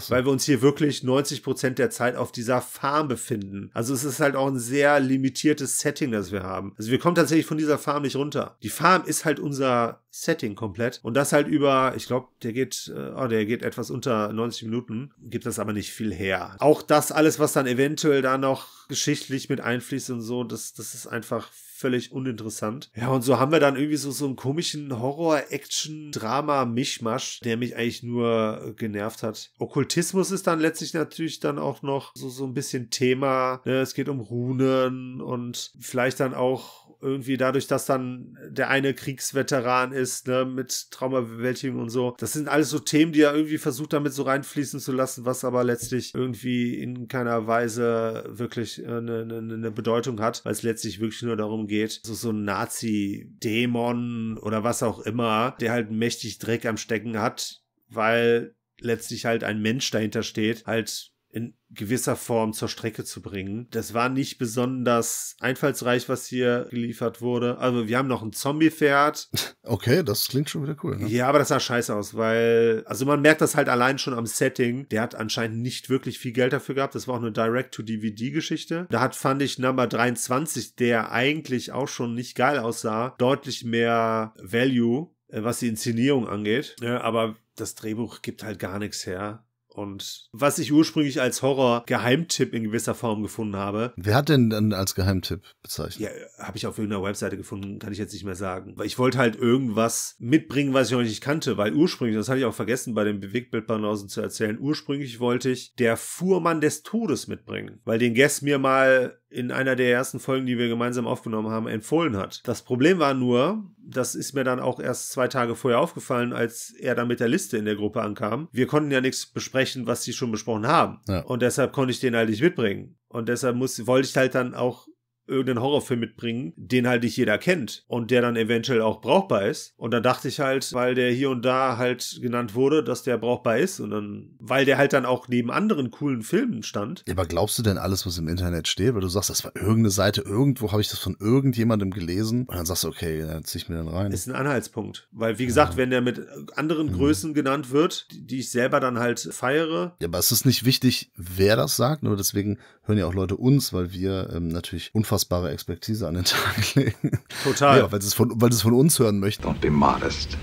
so. weil wir uns hier wirklich 90 Prozent der Zeit auf dieser Farm befinden. Also es ist halt auch ein sehr limitiertes Setting, das wir haben. Also wir kommen tatsächlich von dieser Farm nicht runter. Die Farm ist halt unser Setting komplett und das halt über, ich glaube, der geht, äh, oh, der geht etwas unter 90 Minuten, gibt das aber nicht viel her. Auch das alles, was dann eventuell da noch geschichtlich mit einfließt und so, das, das ist einfach völlig uninteressant. Ja, und so haben wir dann irgendwie so, so einen komischen Horror-Action-Drama-Mischmasch, der mich eigentlich nur genervt hat. Okkultismus ist dann letztlich natürlich dann auch noch so, so ein bisschen Thema. Ne? Es geht um Runen und vielleicht dann auch irgendwie dadurch, dass dann der eine Kriegsveteran ist, ne, mit Traumabewältigung und so. Das sind alles so Themen, die er irgendwie versucht, damit so reinfließen zu lassen, was aber letztlich irgendwie in keiner Weise wirklich eine, äh, eine, eine ne Bedeutung hat, weil es letztlich wirklich nur darum geht, geht. So, so ein Nazi-Dämon oder was auch immer, der halt mächtig Dreck am Stecken hat, weil letztlich halt ein Mensch dahinter steht, halt in gewisser Form zur Strecke zu bringen. Das war nicht besonders einfallsreich, was hier geliefert wurde. Also wir haben noch ein Zombie-Pferd. Okay, das klingt schon wieder cool. Ne? Ja, aber das sah scheiße aus, weil, also man merkt das halt allein schon am Setting. Der hat anscheinend nicht wirklich viel Geld dafür gehabt. Das war auch eine Direct-to-DVD-Geschichte. Da hat, fand ich, Number 23, der eigentlich auch schon nicht geil aussah, deutlich mehr Value äh, was die Inszenierung angeht. aber das Drehbuch gibt halt gar nichts her. Und was ich ursprünglich als Horror-Geheimtipp in gewisser Form gefunden habe. Wer hat denn dann als Geheimtipp bezeichnet? Ja, habe ich auf irgendeiner Webseite gefunden, kann ich jetzt nicht mehr sagen. Weil ich wollte halt irgendwas mitbringen, was ich noch nicht kannte, weil ursprünglich, das hatte ich auch vergessen, bei den Bewegtbildbanausen zu erzählen, ursprünglich wollte ich der Fuhrmann des Todes mitbringen, weil den Guess mir mal in einer der ersten Folgen, die wir gemeinsam aufgenommen haben, empfohlen hat. Das Problem war nur, das ist mir dann auch erst zwei Tage vorher aufgefallen, als er dann mit der Liste in der Gruppe ankam. Wir konnten ja nichts besprechen, was sie schon besprochen haben. Ja. Und deshalb konnte ich den halt nicht mitbringen. Und deshalb muss, wollte ich halt dann auch irgendeinen Horrorfilm mitbringen, den halt nicht jeder kennt und der dann eventuell auch brauchbar ist. Und dann dachte ich halt, weil der hier und da halt genannt wurde, dass der brauchbar ist und dann, weil der halt dann auch neben anderen coolen Filmen stand. Ja, aber glaubst du denn alles, was im Internet steht? Weil du sagst, das war irgendeine Seite, irgendwo habe ich das von irgendjemandem gelesen und dann sagst du, okay, dann zieh ich mir den rein. Ist ein Anhaltspunkt. Weil, wie gesagt, ja. wenn der mit anderen mhm. Größen genannt wird, die ich selber dann halt feiere. Ja, aber es ist nicht wichtig, wer das sagt, nur deswegen hören ja auch Leute uns, weil wir ähm, natürlich unfassbar unfassbare Expertise an den Tag legen. Total. Ja, weil sie es von, weil sie es von uns hören möchten. Don't be modest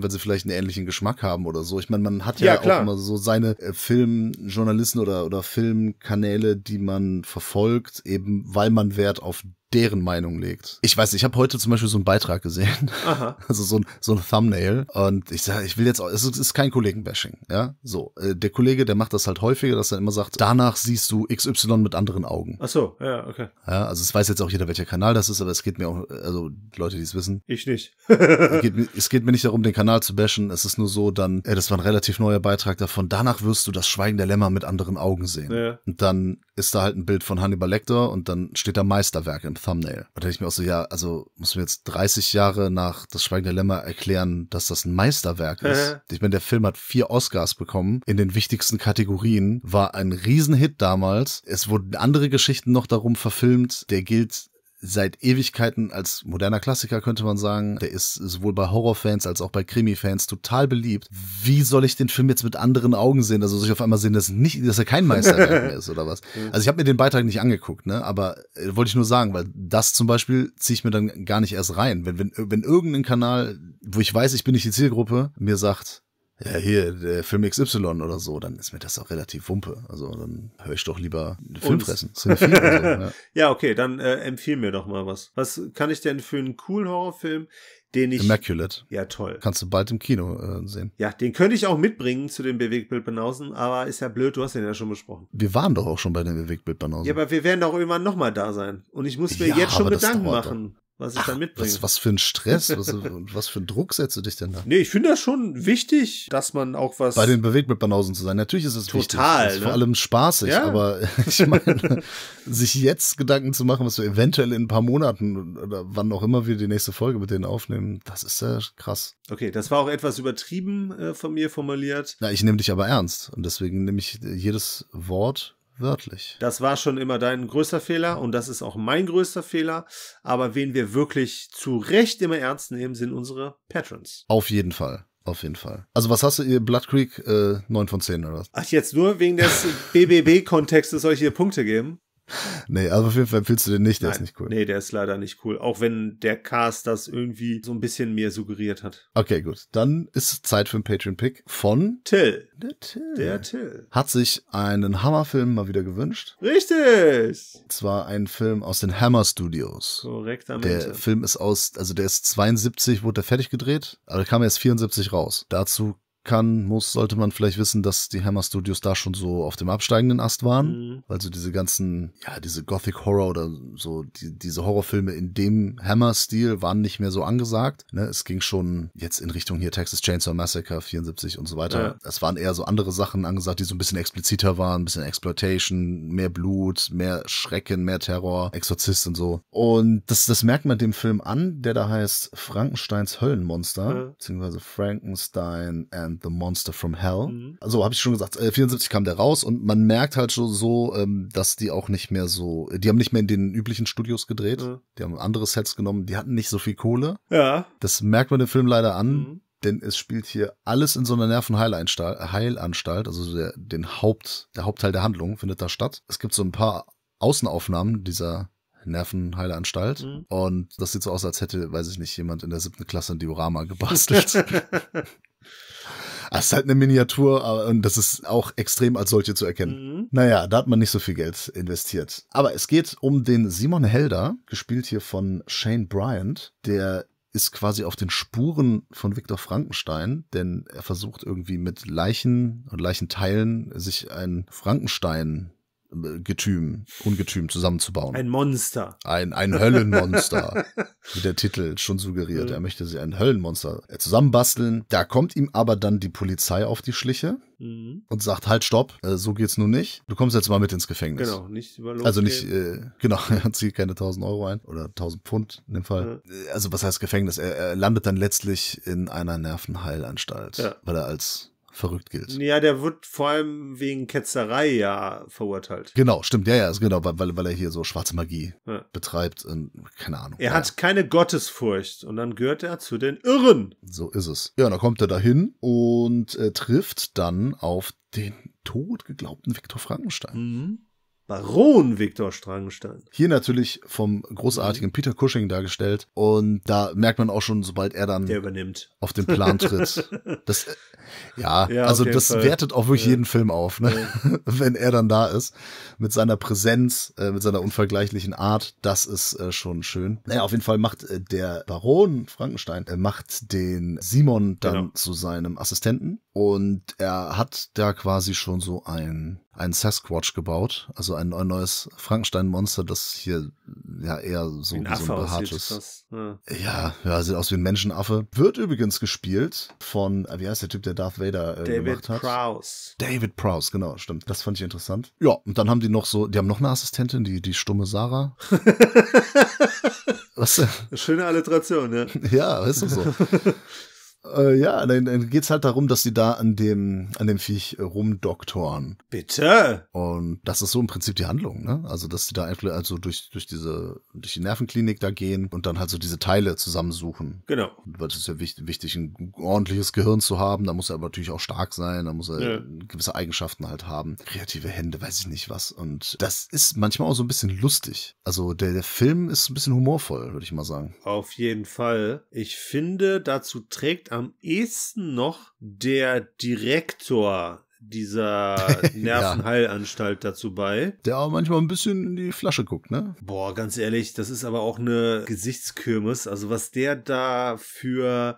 weil sie vielleicht einen ähnlichen Geschmack haben oder so. Ich meine, man hat ja, ja auch immer so seine äh, Filmjournalisten oder, oder Filmkanäle, die man verfolgt, eben weil man Wert auf deren Meinung legt. Ich weiß, ich habe heute zum Beispiel so einen Beitrag gesehen, Aha. also so ein, so ein Thumbnail und ich sage, ich will jetzt, auch, es ist kein Kollegenbashing, ja, so. Äh, der Kollege, der macht das halt häufiger, dass er immer sagt, danach siehst du XY mit anderen Augen. Ach so, ja, okay. Ja, also es weiß jetzt auch jeder, welcher Kanal das ist, aber es geht mir auch, also Leute, die es wissen. Ich nicht. es, geht mir, es, geht, mir nicht darum, den Kanal zu bashen, es ist nur so, dann, äh, das war ein relativ neuer Beitrag davon, danach wirst du das Schweigen der Lämmer mit anderen Augen sehen. Ja. Und dann ist da halt ein Bild von Hannibal Lecter und dann steht da Meisterwerk im Thumbnail. Und da denke ich mir auch so, ja, also muss mir jetzt 30 Jahre nach Das Schweigen Lämmer erklären, dass das ein Meisterwerk ist. Äh. Ich meine, der Film hat vier Oscars bekommen in den wichtigsten Kategorien, war ein Riesenhit damals. Es wurden andere Geschichten noch darum verfilmt. Der gilt seit Ewigkeiten als moderner Klassiker könnte man sagen. Der ist sowohl bei Horrorfans als auch bei Krimi-Fans total beliebt. Wie soll ich den Film jetzt mit anderen Augen sehen? Also soll ich auf einmal sehen, dass, nicht, dass er kein Meisterwerk mehr ist oder was? Also ich habe mir den Beitrag nicht angeguckt, ne? aber äh, wollte ich nur sagen, weil das zum Beispiel ziehe ich mir dann gar nicht erst rein. Wenn, wenn, wenn irgendein Kanal, wo ich weiß, ich bin nicht die Zielgruppe, mir sagt, ja, hier, der äh, Film XY oder so, dann ist mir das auch relativ wumpe. Also dann höre ich doch lieber Filmfressen. So, ja. ja. okay, dann äh, empfehl mir doch mal was. Was kann ich denn für einen coolen Horrorfilm, den ich. Immaculate. Ja, toll. Kannst du bald im Kino äh, sehen. Ja, den könnte ich auch mitbringen zu den Bewegtbildbanausen, aber ist ja blöd, du hast den ja schon besprochen. Wir waren doch auch schon bei den Bewegtbildbanausen. Ja, aber wir werden doch irgendwann nochmal da sein. Und ich muss mir ja, jetzt schon Gedanken machen. Doch was ich Ach, dann mitbringe. Was, was für ein Stress was, was für ein Druck setzt du dich denn da? Nee, ich finde das schon wichtig, dass man auch was. Bei den Bewegtbildbanausen zu sein. Natürlich ist es total, wichtig. ist Ne? Vor allem spaßig, ja. aber ich meine, sich jetzt Gedanken zu machen, was wir eventuell in ein paar Monaten oder wann auch immer wir die nächste Folge mit denen aufnehmen, das ist ja krass. Okay, das war auch etwas übertrieben äh, von mir formuliert. Na, ich nehme dich aber ernst und deswegen nehme ich jedes Wort wörtlich. Das war schon immer dein größter Fehler und das ist auch mein größter Fehler. Aber wen wir wirklich zu Recht immer ernst nehmen, sind unsere Patrons. Auf jeden Fall. Auf jeden Fall. Also was hast du, Blood Creek äh, 9 von 10 oder was? Ach, jetzt nur wegen des BBB-Kontextes soll ich hier Punkte geben? Nee, also auf jeden Fall empfiehlst du den nicht, der Nein, ist nicht cool. Nee, der ist leider nicht cool. Auch wenn der Cast das irgendwie so ein bisschen mir suggeriert hat. Okay, gut. Dann ist Zeit für einen Patreon-Pick von Till. Der Till. Der Till. Hat sich einen Hammerfilm mal wieder gewünscht. Richtig! Und zwar einen Film aus den Hammer Studios. Korrekt, am Der Film ist aus, also der ist 72, wurde der fertig gedreht, aber der kam erst 74 raus. Dazu kann, muss, sollte man vielleicht wissen, dass die Hammer Studios da schon so auf dem absteigenden Ast waren. Mhm. Also diese ganzen, ja, diese Gothic Horror oder so, die, diese Horrorfilme in dem Hammer-Stil waren nicht mehr so angesagt. Ne? Es ging schon jetzt in Richtung hier Texas Chainsaw Massacre 74 und so weiter. Ja. waren eher so andere Sachen angesagt, die so ein bisschen expliziter waren, ein bisschen Exploitation, mehr Blut, mehr Schrecken, mehr Terror, Exorzist und so. Und das, das merkt man dem Film an, der da heißt Frankensteins Höllenmonster, ja. beziehungsweise Frankenstein and the Monster from Hell. Mhm. Also habe ich schon gesagt, äh, 74 kam der raus und man merkt halt schon so, ähm, dass die auch nicht mehr so, die haben nicht mehr in den üblichen Studios gedreht, mhm. die haben andere Sets genommen, die hatten nicht so viel Kohle. Ja. Das merkt man im Film leider an. Mhm denn es spielt hier alles in so einer Nervenheilanstalt, also der, den Haupt, der Hauptteil der Handlung findet da statt. Es gibt so ein paar Außenaufnahmen dieser Nervenheileanstalt. mhm. und das sieht so aus, als hätte, weiß ich nicht, jemand in der siebten Klasse ein Diorama gebastelt. Es ist halt eine Miniatur aber, und das ist auch extrem als solche zu erkennen. Mhm. Naja, da hat man nicht so viel Geld investiert. Aber es geht um den Simon Helder, gespielt hier von Shane Bryant, der ist quasi auf den Spuren von Viktor Frankenstein, denn er versucht irgendwie mit Leichen und Leichenteilen sich ein Frankenstein äh, getüm, Ungetüm zusammenzubauen. Ein Monster. Ein, ein Höllenmonster, wie der Titel schon suggeriert. Mhm. Er möchte sie ein Höllenmonster äh, zusammenbasteln. Da kommt ihm aber dann die Polizei auf die Schliche mhm. und sagt, halt, stopp, äh, so geht's nun nicht. Du kommst jetzt mal mit ins Gefängnis. Genau, nicht über Also nicht, äh, genau, er zieht keine 1000 Euro ein oder 1000 Pfund in dem Fall. Ja. Also was heißt Gefängnis? Er, er, landet dann letztlich in einer Nervenheilanstalt, ja. weil er als verrückt gilt. Ja, der wird vor allem wegen Ketzerei ja verurteilt. Genau, stimmt. Ja, ja, ist genau, weil, weil er hier so schwarze Magie ja. betreibt. Und, keine Ahnung. Er ja. hat keine Gottesfurcht und dann gehört er zu den Irren. So ist es. Ja, dann kommt er dahin und äh, trifft dann auf den tot geglaubten Viktor Frankenstein. Mhm. Baron Viktor Strangenstein. Hier natürlich vom großartigen mhm. Peter Cushing dargestellt. Und da merkt man auch schon, sobald er dann auf den Plan tritt. Das, ja, ja also das Fall. wertet auch wirklich ja. jeden Film auf, ne? ja. wenn er dann da ist. Mit seiner Präsenz, äh, mit seiner unvergleichlichen Art, das ist äh, schon schön. Naja, auf jeden Fall macht äh, der Baron Frankenstein, äh, macht den Simon dann genau. zu seinem Assistenten. Und er hat da quasi schon so ein einen Sasquatch gebaut, also ein, ein neues Frankenstein-Monster, das hier ja eher so ein, so ein behaartes. Ja. ja. ja, sieht aus wie ein Menschenaffe. Wird übrigens gespielt von, wie heißt der Typ, der Darth Vader äh, gemacht hat? David Prowse. David Prowse, genau, stimmt. Das fand ich interessant. Ja, und dann haben die noch so, die haben noch eine Assistentin, die, die stumme Sarah. Was? Schöne Alliteration, ne? Ja, ist doch so. Äh, ja, dann, dann geht's halt darum, dass sie da an dem, an dem Viech äh, rumdoktoren. Bitte? Und das ist so im Prinzip die Handlung, ne? Also, dass sie da einfach also durch, durch diese, durch die Nervenklinik da gehen und dann halt so diese Teile zusammensuchen. Genau. Weil es ist ja wichtig, wichtig, ein ordentliches Gehirn zu haben. Da muss er aber natürlich auch stark sein, da muss er ja. gewisse Eigenschaften halt haben. Kreative Hände, weiß ich nicht was. Und das ist manchmal auch so ein bisschen lustig. Also, der, der Film ist ein bisschen humorvoll, würde ich mal sagen. Auf jeden Fall. Ich finde, dazu trägt am am ehesten noch der Direktor dieser Nervenheilanstalt ja. dazu bei. Der auch manchmal ein bisschen in die Flasche guckt, ne? Boah, ganz ehrlich, das ist aber auch eine Gesichtskirmes. Also was der da für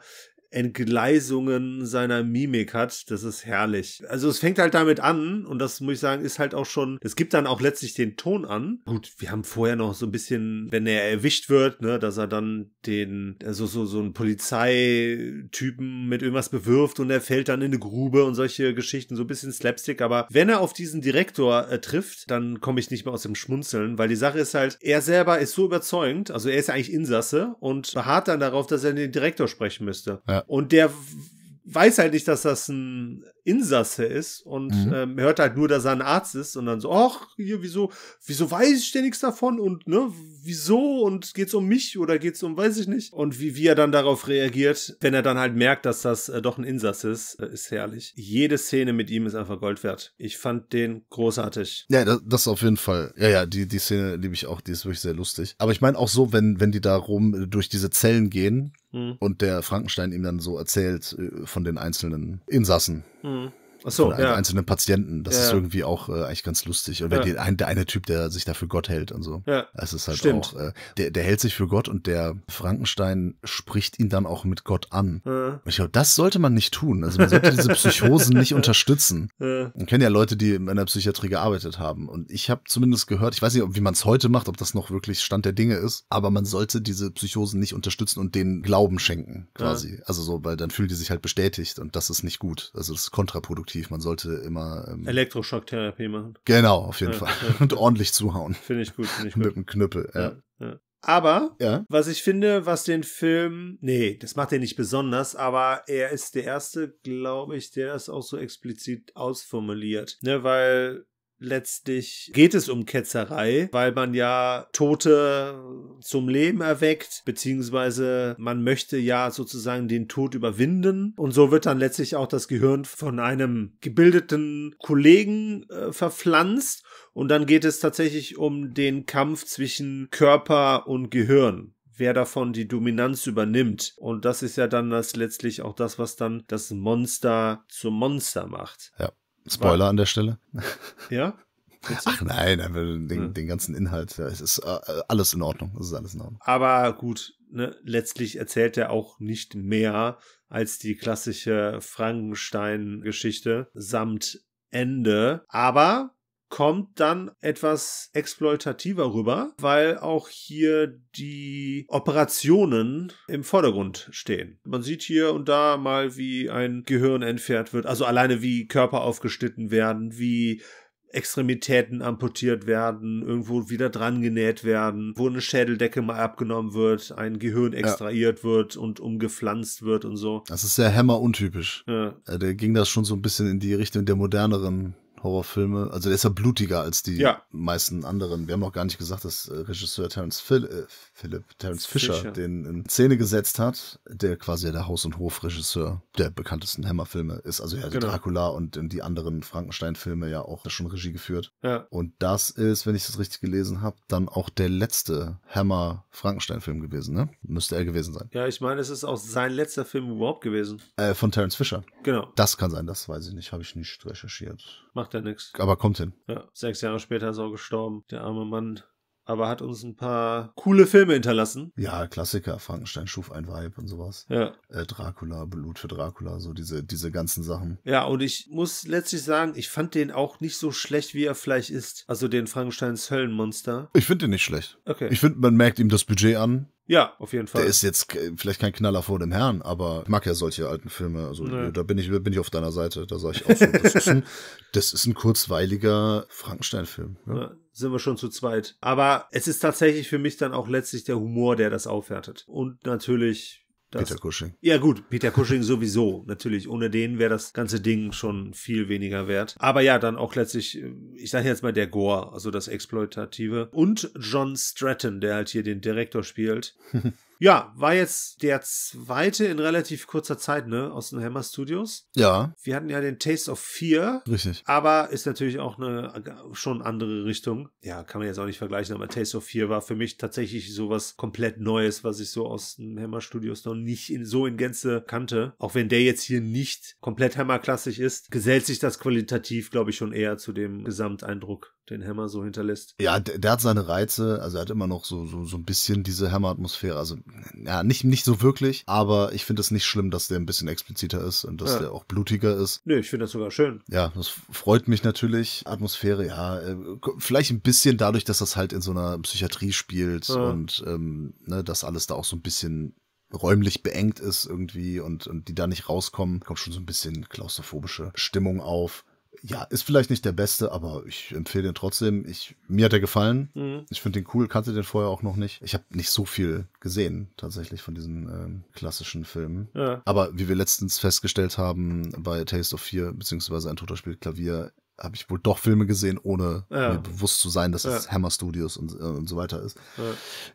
Entgleisungen seiner Mimik hat. Das ist herrlich. Also es fängt halt damit an und das muss ich sagen, ist halt auch schon, es gibt dann auch letztlich den Ton an. Gut, wir haben vorher noch so ein bisschen, wenn er erwischt wird, ne, dass er dann den, also so, so einen Polizeitypen mit irgendwas bewirft und er fällt dann in eine Grube und solche Geschichten, so ein bisschen Slapstick. Aber wenn er auf diesen Direktor äh, trifft, dann komme ich nicht mehr aus dem Schmunzeln, weil die Sache ist halt, er selber ist so überzeugend, also er ist ja eigentlich Insasse und beharrt dann darauf, dass er den Direktor sprechen müsste. Ja. Und der weiß halt nicht, dass das ein Insasse ist und mhm. ähm, hört halt nur, dass er ein Arzt ist und dann so, ach, hier, wieso, wieso weiß ich denn nichts davon und ne, wieso und geht's um mich oder geht's um, weiß ich nicht. Und wie, wie er dann darauf reagiert, wenn er dann halt merkt, dass das äh, doch ein Insasse ist, äh, ist herrlich. Jede Szene mit ihm ist einfach Gold wert. Ich fand den großartig. Ja, das, das auf jeden Fall. Ja, ja, die, die Szene liebe ich auch, die ist wirklich sehr lustig. Aber ich meine auch so, wenn, wenn die da rum äh, durch diese Zellen gehen hm. Und der Frankenstein ihm dann so erzählt äh, von den einzelnen Insassen. Mhm. Ach so, von ja. einzelnen Patienten. Das ja. ist irgendwie auch äh, eigentlich ganz lustig. Und wenn ja. ein, der eine Typ, der sich da für Gott hält und so. Ja. Es ist halt Stimmt. auch, äh, der, der hält sich für Gott und der Frankenstein spricht ihn dann auch mit Gott an. Ja. Ich glaube, das sollte man nicht tun. Also man sollte diese Psychosen nicht unterstützen. Ja. Man kennt ja Leute, die in einer Psychiatrie gearbeitet haben. Und ich habe zumindest gehört, ich weiß nicht, wie man es heute macht, ob das noch wirklich Stand der Dinge ist, aber man sollte diese Psychosen nicht unterstützen und denen Glauben schenken, quasi. Also so, weil dann fühlen die sich halt bestätigt und das ist nicht gut. Also das ist kontraproduktiv kontraproduktiv. Man sollte immer ähm, Elektroschocktherapie machen. Genau, auf jeden ja, Fall. Ja. Und ordentlich zuhauen. Finde ich gut, finde ich gut. Mit einem Knüppel, ja. ja aber was ich finde, was den Film, nee, das macht er nicht besonders, aber er ist der erste, glaube ich, der das auch so explizit ausformuliert, ne, weil letztlich geht es um Ketzerei, weil man ja Tote zum Leben erweckt, beziehungsweise man möchte ja sozusagen den Tod überwinden. Und so wird dann letztlich auch das Gehirn von einem gebildeten Kollegen äh, verpflanzt. Und dann geht es tatsächlich um den Kampf zwischen Körper und Gehirn wer davon die Dominanz übernimmt. Und das ist ja dann das letztlich auch das, was dann das Monster zum Monster macht. Ja. Spoiler war, an der Stelle. Ja? Ach nein, einfach den, ja. den ganzen Inhalt. es ist äh, äh, alles in Ordnung. Es ist alles in Ordnung. Aber gut, ne, letztlich erzählt er auch nicht mehr als die klassische Frankenstein-Geschichte samt Ende. Aber kommt dann etwas exploitativer rüber, weil auch hier die Operationen im Vordergrund stehen. Man sieht hier und da mal, wie ein Gehirn entfernt wird, also alleine wie Körper aufgeschnitten werden, wie Extremitäten amputiert werden, irgendwo wieder dran genäht werden, wo eine Schädeldecke mal abgenommen wird, ein Gehirn extrahiert ja. wird und umgepflanzt wird und so. Das ist sehr hammer untypisch. Ja. Äh, da ging das schon so ein bisschen in die Richtung der moderneren Horrorfilme. Also der ist ja blutiger als die ja. meisten anderen. Wir haben auch gar nicht gesagt, dass äh, Regisseur Terence Phil, äh, Philip, Terence Fisher, Fischer, den in Szene gesetzt hat, der quasi der Haus- und Hofregisseur der bekanntesten Hammerfilme ist. Also ja, genau. Dracula und die anderen Frankenstein-Filme ja auch schon Regie geführt. Ja. Und das ist, wenn ich das richtig gelesen habe, dann auch der letzte Hammer-Frankenstein-Film gewesen, ne? Müsste er gewesen sein. Ja, ich meine, es ist auch sein letzter Film überhaupt gewesen. Äh, von Terence Fisher. Genau. Das kann sein, das weiß ich nicht, habe ich nicht recherchiert. Macht macht ja nichts. Aber kommt hin. Ja, sechs Jahre später ist er gestorben, der arme Mann aber hat uns ein paar coole Filme hinterlassen. Ja, Klassiker, Frankenstein schuf ein Vibe und sowas. Ja. Äh, Dracula, Blut für Dracula, so diese, diese ganzen Sachen. Ja, und ich muss letztlich sagen, ich fand den auch nicht so schlecht, wie er vielleicht ist. Also den Frankensteins Höllenmonster. Ich finde den nicht schlecht. Okay. Ich finde, man merkt ihm das Budget an. Ja, auf jeden Fall. Der ist jetzt äh, vielleicht kein Knaller vor dem Herrn, aber ich mag ja solche alten Filme. Also nee. da bin ich, bin ich auf deiner Seite. Da sage ich auch so, das ist ein, das ist ein kurzweiliger Frankenstein-Film. Ja. ja sind wir schon zu zweit. Aber es ist tatsächlich für mich dann auch letztlich der Humor, der das aufwertet. Und natürlich das, Peter Cushing. Ja gut, Peter Cushing sowieso. Natürlich, ohne den wäre das ganze Ding schon viel weniger wert. Aber ja, dann auch letztlich, äh, ich sage jetzt mal der Gore, also das Exploitative. Und John Stratton, der halt hier den Direktor spielt. Ja, war jetzt der zweite in relativ kurzer Zeit, ne, aus den Hammer Studios. Ja. Wir hatten ja den Taste of Fear. Richtig. Aber ist natürlich auch eine schon andere Richtung. Ja, kann man jetzt auch nicht vergleichen, aber Taste of Fear war für mich tatsächlich sowas komplett Neues, was ich so aus den Hammer Studios noch nicht in, so in Gänze kannte. Auch wenn der jetzt hier nicht komplett Hammer-klassisch ist, gesellt sich das qualitativ, glaube ich, schon eher zu dem Gesamteindruck den Hammer so hinterlässt. Ja, der, der, hat seine Reize, also er hat immer noch so, so, so ein bisschen diese Hammer-Atmosphäre. Also ja, nicht, nicht so wirklich, aber ich finde es nicht schlimm, dass der ein bisschen expliziter ist und dass ja. der auch blutiger ist. Nö, ich finde das sogar schön. Ja, das freut mich natürlich. Atmosphäre, ja, äh, vielleicht ein bisschen dadurch, dass das halt in so einer Psychiatrie spielt ja. und ähm, ne, dass alles da auch so ein bisschen räumlich beengt ist irgendwie und, und die da nicht rauskommen, kommt schon so ein bisschen klaustrophobische Stimmung auf ja, ist vielleicht nicht der beste, aber ich empfehle den trotzdem. Ich, mir hat er gefallen. Mhm. Ich finde den cool, kannte den vorher auch noch nicht. Ich habe nicht so viel gesehen, tatsächlich, von diesen ähm, klassischen Filmen. Ja. Aber wie wir letztens festgestellt haben, bei Taste of Fear, beziehungsweise Ein Toter spielt Klavier, habe ich wohl doch Filme gesehen, ohne ja. mir bewusst zu sein, dass ja. es Hammer Studios und, äh, und so weiter ist.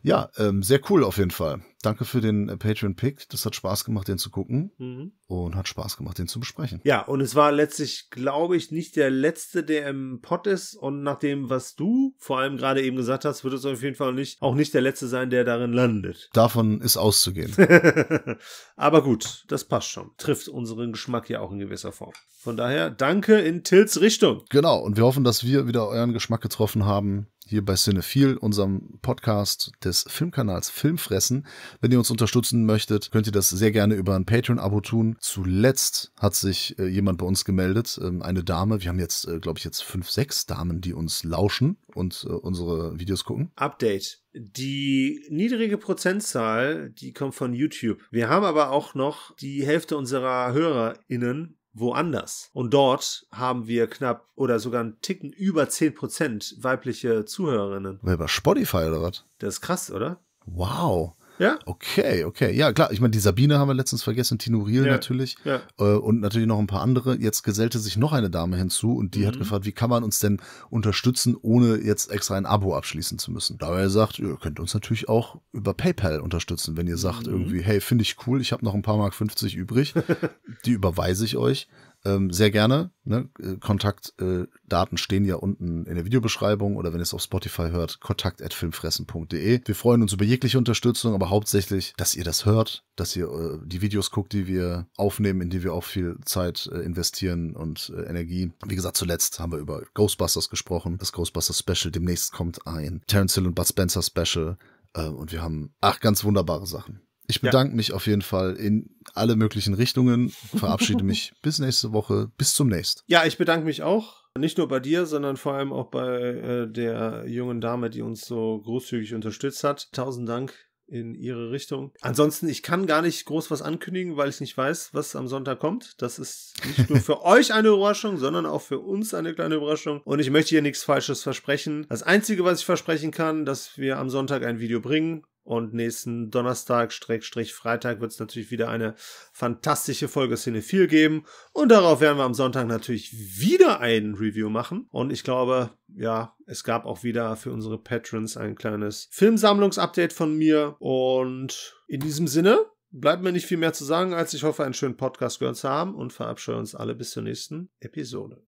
Ja, ähm, sehr cool auf jeden Fall danke für den äh, Patreon-Pick. Das hat Spaß gemacht, den zu gucken. Mhm. Und hat Spaß gemacht, den zu besprechen. Ja, und es war letztlich, glaube ich, nicht der letzte, der im Pod ist. Und nach dem, was du vor allem gerade eben gesagt hast, wird es auf jeden Fall nicht, auch nicht der letzte sein, der darin landet. Davon ist auszugehen. Aber gut, das passt schon. Trifft unseren Geschmack ja auch in gewisser Form. Von daher, danke in Tills Richtung. Genau. Und wir hoffen, dass wir wieder euren Geschmack getroffen haben hier bei Cinephil, unserem Podcast des Filmkanals Filmfressen. Wenn ihr uns unterstützen möchtet, könnt ihr das sehr gerne über ein Patreon-Abo tun. Zuletzt hat sich äh, jemand bei uns gemeldet, ähm, eine Dame. Wir haben jetzt, äh, glaube ich, jetzt fünf, sechs Damen, die uns lauschen und äh, unsere Videos gucken. Update. Die niedrige Prozentzahl, die kommt von YouTube. Wir haben aber auch noch die Hälfte unserer HörerInnen, woanders. Und dort haben wir knapp oder sogar einen Ticken über 10% weibliche Zuhörerinnen. Über Spotify oder was? Das ist krass, oder? Wow. Ja? Okay, okay. Ja, klar. Ich meine, die Sabine haben wir letztens vergessen, Tino Riel ja. natürlich. Ja. Äh, und natürlich noch ein paar andere. Jetzt gesellte sich noch eine Dame hinzu und die mhm. hat gefragt, wie kann man uns denn unterstützen, ohne jetzt extra ein Abo abschließen zu müssen. Da er sagt, ihr könnt uns natürlich auch über PayPal unterstützen, wenn ihr sagt mhm. irgendwie, hey, finde ich cool, ich habe noch ein paar Mark 50 übrig, die überweise ich euch ähm, sehr gerne. Ne? Äh, Kontaktdaten äh, stehen ja unten in der Videobeschreibung oder wenn ihr es auf Spotify hört, kontakt.filmfressen.de. Wir freuen uns über jegliche Unterstützung, aber hauptsächlich, dass ihr das hört, dass ihr äh, die Videos guckt, die wir aufnehmen, in die wir auch viel Zeit äh, investieren und äh, Energie. Wie gesagt, zuletzt haben wir über Ghostbusters gesprochen. Das Ghostbusters Special demnächst kommt ein. Terence Hill und Bud Spencer Special. Äh, und wir haben, acht ganz wunderbare Sachen. Ich bedanke ja. mich auf jeden Fall in alle möglichen Richtungen, verabschiede mich bis nächste Woche, bis zum nächsten. Ja, ich bedanke mich auch. Nicht nur bei dir, sondern vor allem auch bei äh, der jungen Dame, die uns so großzügig unterstützt hat. Tausend Dank in ihre Richtung. Ansonsten, ich kann gar nicht groß was ankündigen, weil ich nicht weiß, was am Sonntag kommt. Das ist nicht nur für euch eine Überraschung, sondern auch für uns eine kleine Überraschung. Und ich möchte hier nichts Falsches versprechen. Das Einzige, was ich versprechen kann, dass wir am Sonntag ein Video bringen und nächsten Donnerstag, Streckstrich Freitag wird es natürlich wieder eine fantastische Folge Szene 4 geben. Und darauf werden wir am Sonntag natürlich wieder ein Review machen. Und ich glaube, ja, es gab auch wieder für unsere Patrons ein kleines Filmsammlungsupdate von mir. Und in diesem Sinne bleibt mir nicht viel mehr zu sagen, als ich hoffe, einen schönen Podcast gehört zu haben und verabscheue uns alle bis zur nächsten Episode.